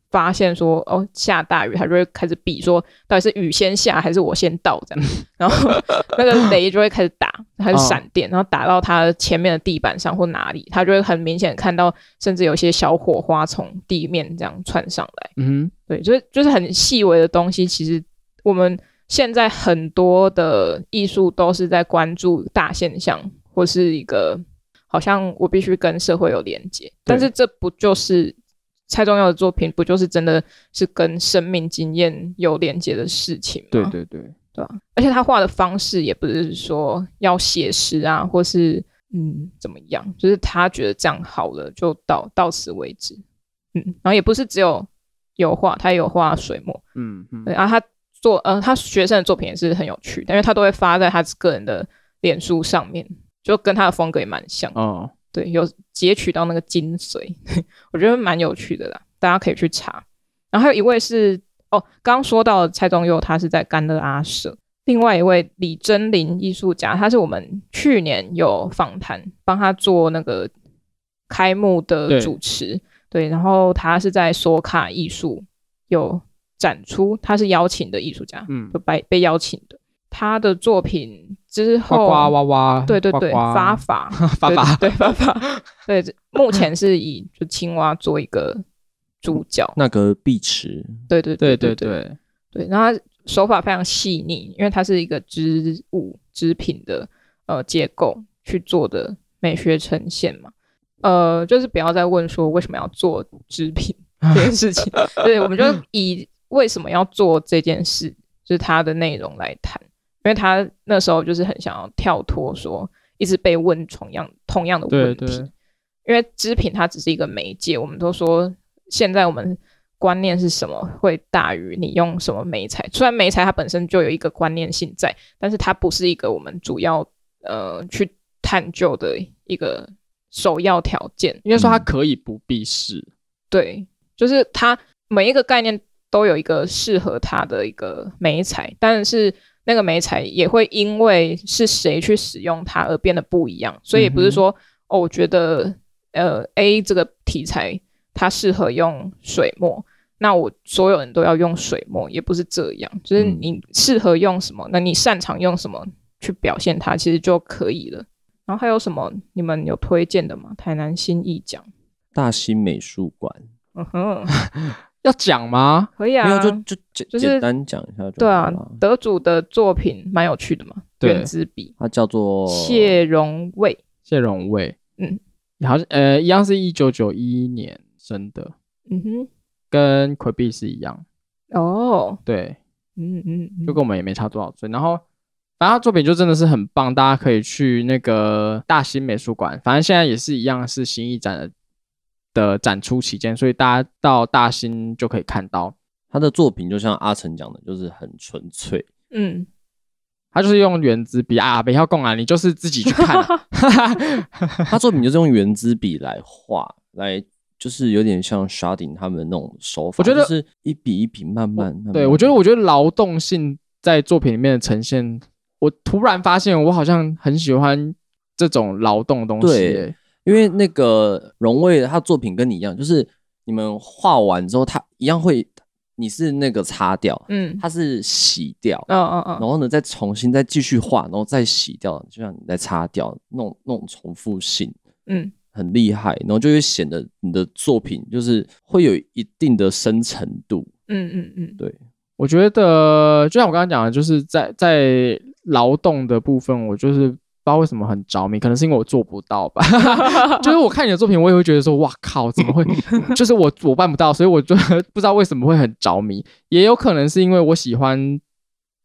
发现说哦下大雨，他就会开始比说到底是雨先下还是我先到这样，*laughs* 然后那个 *laughs* 雷就会开始打，还是闪电，然后打到他前面的地板上或哪里，他就会很明显看到，甚至有些小火花从地面这样窜上来。嗯，对，就是就是很细微的东西。其实我们现在很多的艺术都是在关注大现象，或是一个好像我必须跟社会有连接，但是这不就是。蔡宗耀的作品不就是真的是跟生命经验有连接的事情？对对对对，而且他画的方式也不是说要写实啊，或是嗯怎么样，就是他觉得这样好了，就到到此为止。嗯，然后也不是只有油画，他也有画水墨。嗯嗯，然后他做呃，他学生的作品也是很有趣，因为他都会发在他个人的脸书上面，就跟他的风格也蛮像。哦。对，有截取到那个精髓，*laughs* 我觉得蛮有趣的啦，大家可以去查。然后还有一位是哦，刚刚说到蔡宗佑，他是在甘乐阿舍；另外一位李真林艺术家，他是我们去年有访谈，帮他做那个开幕的主持。对，然后他是在索卡艺术有展出，他是邀请的艺术家，嗯，被被邀请的。他的作品之后，对对 *laughs* 对，发法，发 *laughs* 法，对发法，对，目前是以就青蛙做一个主角，那个碧池，对对对对对对，然后他手法非常细腻，因为他是一个织物织品的呃结构去做的美学呈现嘛，呃，就是不要再问说为什么要做织品 *laughs* 这件事情，对，我们就以为什么要做这件事，就是他的内容来谈。因为他那时候就是很想要跳脱，说一直被问同样同样的问题。因为织品它只是一个媒介，我们都说现在我们观念是什么会大于你用什么媒材。虽然媒材它本身就有一个观念性在，但是它不是一个我们主要呃去探究的一个首要条件。因为说它可以不必是，对，就是它每一个概念都有一个适合它的一个媒材，但是。那个媒材也会因为是谁去使用它而变得不一样，所以不是说哦，我觉得呃，A 这个题材它适合用水墨，那我所有人都要用水墨，也不是这样，就是你适合用什么，那你擅长用什么去表现它，其实就可以了。然后还有什么你们有推荐的吗？台南新艺奖，大新美术馆。嗯哼。*laughs* 要讲吗？可以啊，没有就就就简单讲一下就。对啊，得主的作品蛮有趣的嘛。卷之笔，它叫做谢荣卫。谢荣卫，嗯，好像呃一样是一九九一年生的，嗯哼，跟奎碧是一样哦。对，嗯嗯，就跟我们也没差多少岁。然后，正他作品就真的是很棒，大家可以去那个大新美术馆，反正现在也是一样是新一展的。的展出期间，所以大家到大兴就可以看到他的作品。就像阿成讲的，就是很纯粹。嗯，他就是用原子笔啊，北要供啊，你就是自己去看。*laughs* *laughs* 他作品就是用原子笔来画，来就是有点像 s h a t i n g 他们的那种手法。我觉得是一笔一笔慢慢。对我觉得，我觉得劳动性在作品里面的呈现，我突然发现我好像很喜欢这种劳动的东西。对。因为那个荣卫的他作品跟你一样，就是你们画完之后，他一样会，你是那个擦掉，嗯，他是洗掉，嗯嗯嗯，然后呢再重新再继续画，然后再洗掉，就像你在擦掉那种那种重复性，嗯，很厉害，然后就会显得你的作品就是会有一定的深层度，嗯嗯嗯，对，我觉得就像我刚刚讲的，就是在在劳动的部分，我就是。不知道为什么很着迷，可能是因为我做不到吧。*laughs* 就是我看你的作品，我也会觉得说，哇靠，怎么会？*laughs* 就是我我办不到，所以我就不知道为什么会很着迷。也有可能是因为我喜欢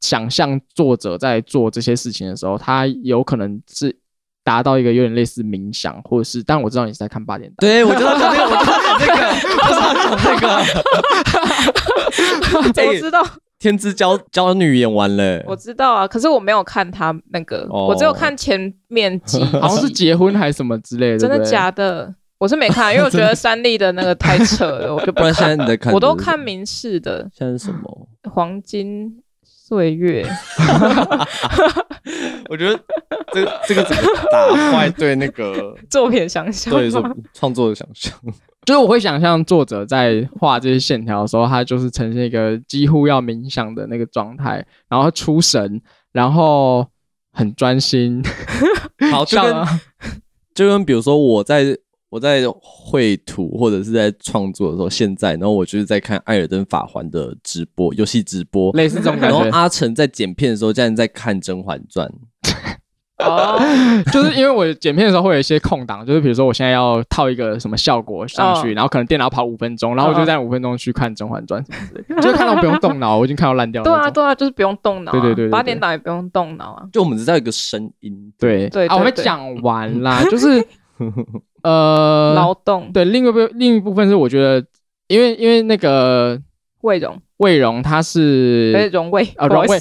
想象作者在做这些事情的时候，他有可能是。达到一个有点类似冥想，或者是，但我知道你是在看八点档。对，我知道看这个，我这个，*laughs* *laughs* 我知道这个。我知道？天之娇娇女演完了。我知道啊，可是我没有看她那个，我只有看前面几。*laughs* 好像是结婚还是什么之类的。真的假的？我是没看，因为我觉得三立的那个太扯了，我就。不然现在你在看？我都看明视的。现在什么？黄金岁月。我觉得。这个这个打坏对那个 *laughs* 作品想象，对创作的想象，*laughs* 就是我会想象作者在画这些线条的时候，他就是呈现一个几乎要冥想的那个状态，然后出神，然后很专心。*laughs* 好笑了，就跟比如说我在我在绘图或者是在创作的时候，现在然后我就是在看《艾尔登法环》的直播，游戏直播，类似这种感觉。然后阿成在剪片的时候，竟然在看《甄嬛传》。*laughs* 就是因为我剪片的时候会有一些空档，就是比如说我现在要套一个什么效果上去，然后可能电脑跑五分钟，然后我就在五分钟去看《甄嬛传》，就看到不用动脑，我已经看到烂掉。了。对啊，对啊，就是不用动脑。对对对，八点档也不用动脑啊，就我们只要一个声音。对对，我们讲完啦，就是呃，*laughs* 劳动。对，另一一另一部分是我觉得，因为因为那个魏荣，魏荣他是荣魏啊，荣魏。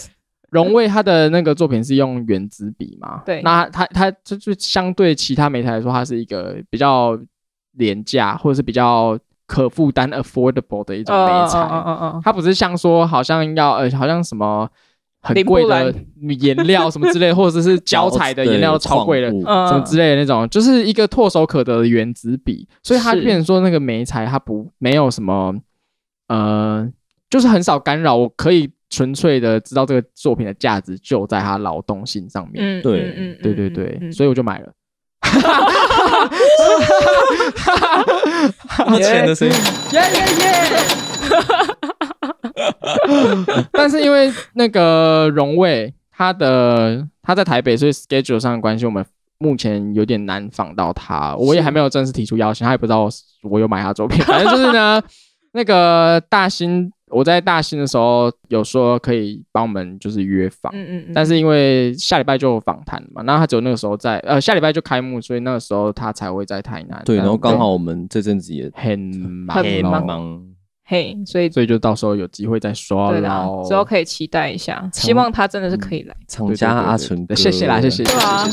荣卫他的那个作品是用原子笔嘛？对，那他他就就相对其他媒材来说，它是一个比较廉价或者是比较可负担 （affordable） 的一种媒材。它不是像说好像要呃，好像什么很贵的颜料什么之类，或者是胶彩的颜料超贵的，*laughs* 什么之类的那种，就是一个唾手可得的原子笔。所以它变成说那个眉材它不没有什么呃，就是很少干扰，我可以。纯粹的知道这个作品的价值就在他劳动性上面。对，对，对，对，所以我就买了。哈，甜的声音！耶耶耶！*laughs* 但是因为那个荣卫，他的他在台北，所以 schedule 上的关系，我们目前有点难访到他。我也还没有正式提出邀请，他也不知道我有买他作品。反正就是呢，那个大兴。我在大兴的时候有说可以帮我们就是约访，嗯嗯嗯，但是因为下礼拜就有访谈嘛，那他只有那个时候在，呃，下礼拜就开幕，所以那个时候他才会在台南。对，然后刚好我们这阵子也很忙，很忙。嘿，所以所以就到时候有机会再刷了，之后可以期待一下，希望他真的是可以来。厂家阿纯，谢谢啦，谢谢。对啊，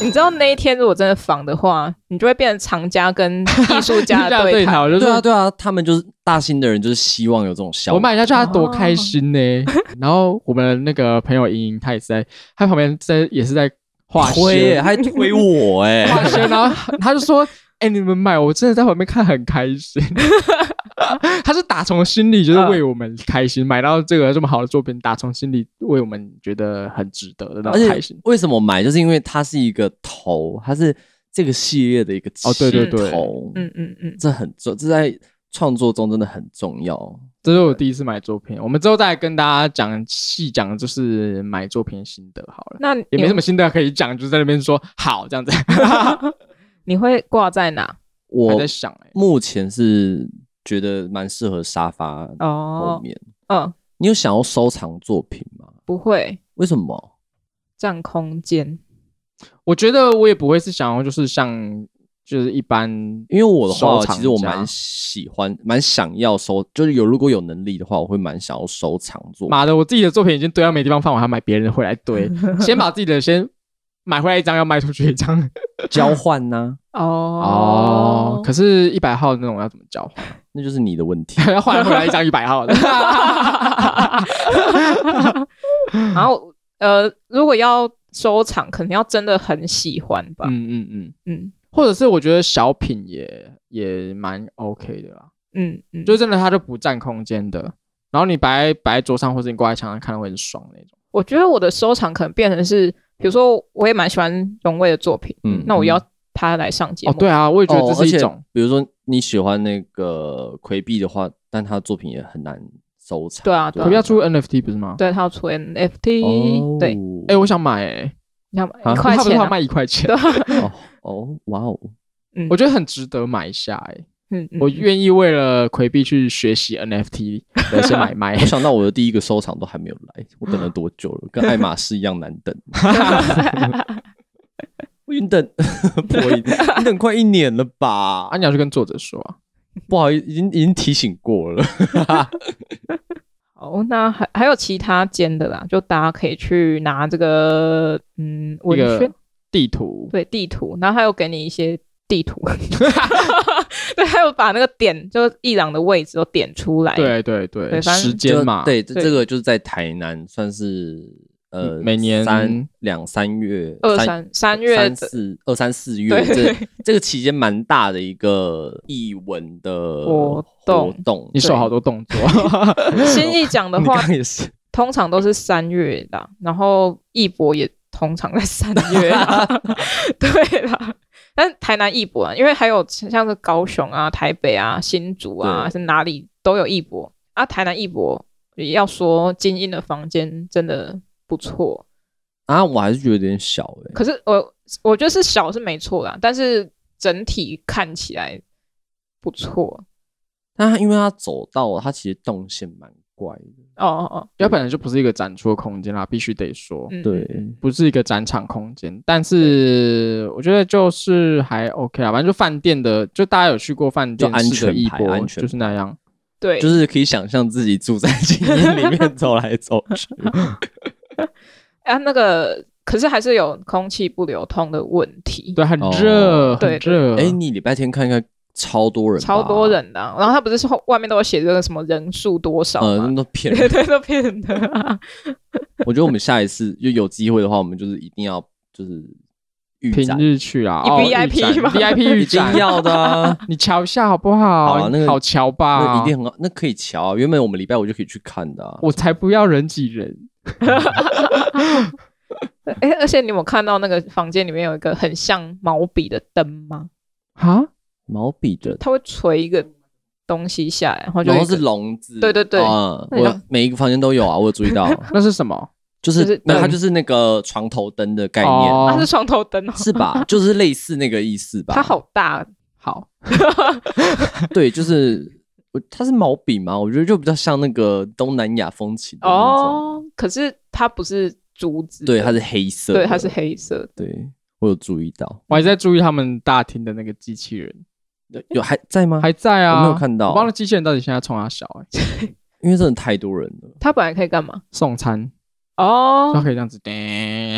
你知道那一天如果真的仿的话，你就会变成藏家跟艺术家对 *laughs* 对啊，对啊，他们就是大兴的人，就是希望有这种效果。我买下，去，他多开心呢。*laughs* 然后我们那个朋友莹莹，他也是在他旁边在也是在画，推还推我哎，画。*laughs* 然后他就说：“哎，你们买，我真的在旁边看很开心。” *laughs* 他是打从心里就是为我们开心，买到这个这么好的作品，打从心里为我们觉得很值得的那种开心。为什么买？就是因为它是一个头，它是这个系列的一个哦，对对对，嗯嗯嗯，这很重，这在创作中真的很重要。这是我第一次买作品，我们之后再跟大家讲细讲，就是买作品心得好了。那也没什么心得可以讲，就在那边说好这样子。*laughs* 你会挂在哪？我在想，哎，目前是。觉得蛮适合沙发后面嗯，你有想要收藏作品吗？不会，为什么？占空间。我觉得我也不会是想要，就是像就是一般，因为我的话，其实我蛮喜欢，蛮想要收，就是有如果有能力的话，我会蛮想要收藏作。妈的，我自己的作品已经堆到没地方放，我还买别人的回来堆。*laughs* 先把自己的先买回来一张，要卖出去一张，交换呢？哦哦，可是一百号那种要怎么交换？那就是你的问题，*laughs* 要换回来一张一百号的。*laughs* 然后，呃，如果要收藏，肯定要真的很喜欢吧。嗯嗯嗯嗯，或者是我觉得小品也也蛮 OK 的啦。嗯嗯，就真的它就不占空间的，然后你摆摆桌上或者你挂在墙上，看会很爽那种。我觉得我的收藏可能变成是，比如说我也蛮喜欢荣威的作品，嗯，那我要。他来上节目哦，对啊，我也觉得这是一种。比如说你喜欢那个奎币的话，但他的作品也很难收藏。对啊，奎币要出 NFT 不是吗？对他要出 NFT。对，哎，我想买，要一块钱？他卖一块钱？哦，哇哦！我觉得很值得买下哎，我愿意为了奎币去学习 NFT 的一些买卖。*laughs* 我想到我的第一个收藏都还没有来，我等了多久了？跟爱马仕一样难等。云等破一点，等 *laughs* *laughs* 快一年了吧？啊，你要去跟作者说，不好意思，已经已经提醒过了。*laughs* 好，那还还有其他间的啦，就大家可以去拿这个嗯，文宣地图，对地图，然后还有给你一些地图，对，还有把那个点，就伊朗的位置都点出来。对对对，时间嘛，对，这个就是在台南算是。呃，每年三两三月，二三三月，三四二三四月，这这个期间蛮大的一个译文的活动，你说好多动作，*laughs* 新意讲的 *laughs* 话也是，通常都是三月的，然后艺博也通常在三月，*laughs* 对啦，但台南艺博，啊，因为还有像是高雄啊、台北啊、新竹啊，是哪里都有艺博啊，台南艺博也要说精英的房间，真的。不错啊，我还是觉得有点小哎。可是我我觉得是小是没错啦，但是整体看起来不错。但他因为他走道，他其实动线蛮怪的。哦哦哦，他本来就不是一个展出的空间啦，必须得说，对，不是一个展场空间。但是我觉得就是还 OK 啊，反正就饭店的，就大家有去过饭店安全一波，安全就是那样，对，就是可以想象自己住在酒 *laughs* 店里面走来走去。*laughs* 啊，那个可是还是有空气不流通的问题，对，很热，对，热。哎，你礼拜天看一看，超多人，超多人的。然后他不是说外面都有写着什么人数多少，嗯，那都骗，*laughs* 对，都骗的。我觉得我们下一次就有机会的话，我们就是一定要就是平日去啊，哦，VIP 吗？VIP 雨展要的，你瞧一下好不好？好，那个好瞧吧，一定很好，那可以瞧。原本我们礼拜五就可以去看的，我才不要人挤人。哈，哎，而且你有看到那个房间里面有一个很像毛笔的灯吗？啊，毛笔的，它会垂一个东西下来，然后就是笼子。对对对，我每一个房间都有啊，我有注意到。*laughs* 那是什么？就是那它就是那个床头灯的概念。它是床头灯是吧？*laughs* 就是类似那个意思吧？它好大，好，*laughs* 对，就是。我它是毛笔嘛，我觉得就比较像那个东南亚风情的那种。哦，可是它不是竹子。对，它是黑色。对，它是黑色。对，我有注意到。我还在注意他们大厅的那个机器人，有还在吗？还在啊，我没有看到。我忘了机器人到底现在冲他小哎，*laughs* 因为真的太多人了。它本来可以干嘛？送餐哦，它可以这样子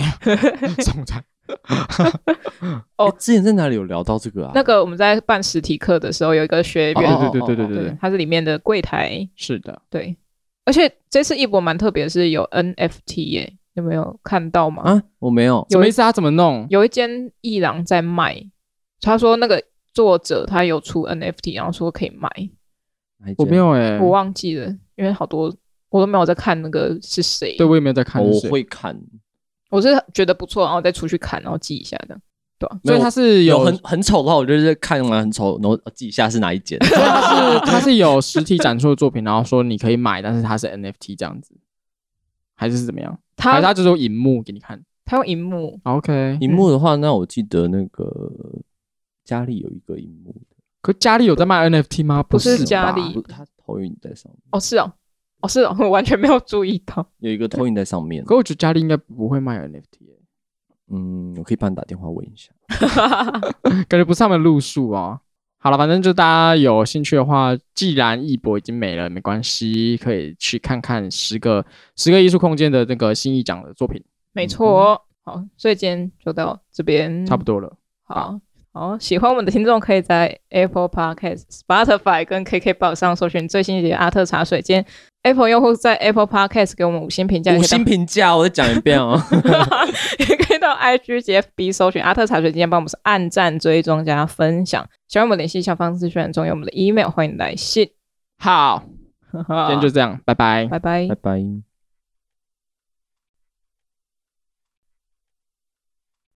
*laughs* 送餐。*laughs* 哦，之前在哪里有聊到这个啊？那个我们在办实体课的时候，有一个学员，对对对对对，他是里面的柜台。是的，对。而且这次一博蛮特别，是有 NFT 耶，有没有看到吗？啊，我没有。有一意思啊？怎么弄？有一间艺廊在卖，他说那个作者他有出 NFT，然后说可以卖。我没有哎，我忘记了，因为好多我都没有在看那个是谁。对，我也没有在看。我会看。我是觉得不错，然后再出去看，然后记一下的，对所以他是有很很丑的话，我就是看完很丑，然后记一下是哪一件。他 *laughs* 是他是有实体展出的作品，然后说你可以买，但是它是 NFT 这样子，还是怎么样？他它他就是用荧幕给你看，他用荧幕。OK，荧幕的话，那我记得那个家里有一个荧幕的，可家里有在卖 NFT 吗？不是家里，它他投影在上面。哦，是哦。哦，是我完全没有注意到，有一个投影在上面。可我觉得嘉里应该不会卖 NFT。嗯，我可以帮你打电话问一下。*laughs* *laughs* 感觉不是他们路数哦。好了，反正就大家有兴趣的话，既然艺博已经没了，没关系，可以去看看十个十个艺术空间的那个新一奖的作品。没错，好，所以今天就到这边差不多了。好，好，喜欢我们的听众可以在 Apple Podcast、Spotify 跟 KK 宝上搜寻最新一集《阿特茶水间》。Apple 用户在 Apple Podcast 给我们五星评价，五星评价，我再讲一遍哦。*laughs* 也可以到 IG、g FB 搜寻阿特茶水间，帮我们按赞、追蹤、加分享。喜欢我们联系下方式，虽中有我们的 email，欢迎来信。好，*laughs* 今天就这样，拜拜，拜拜，拜。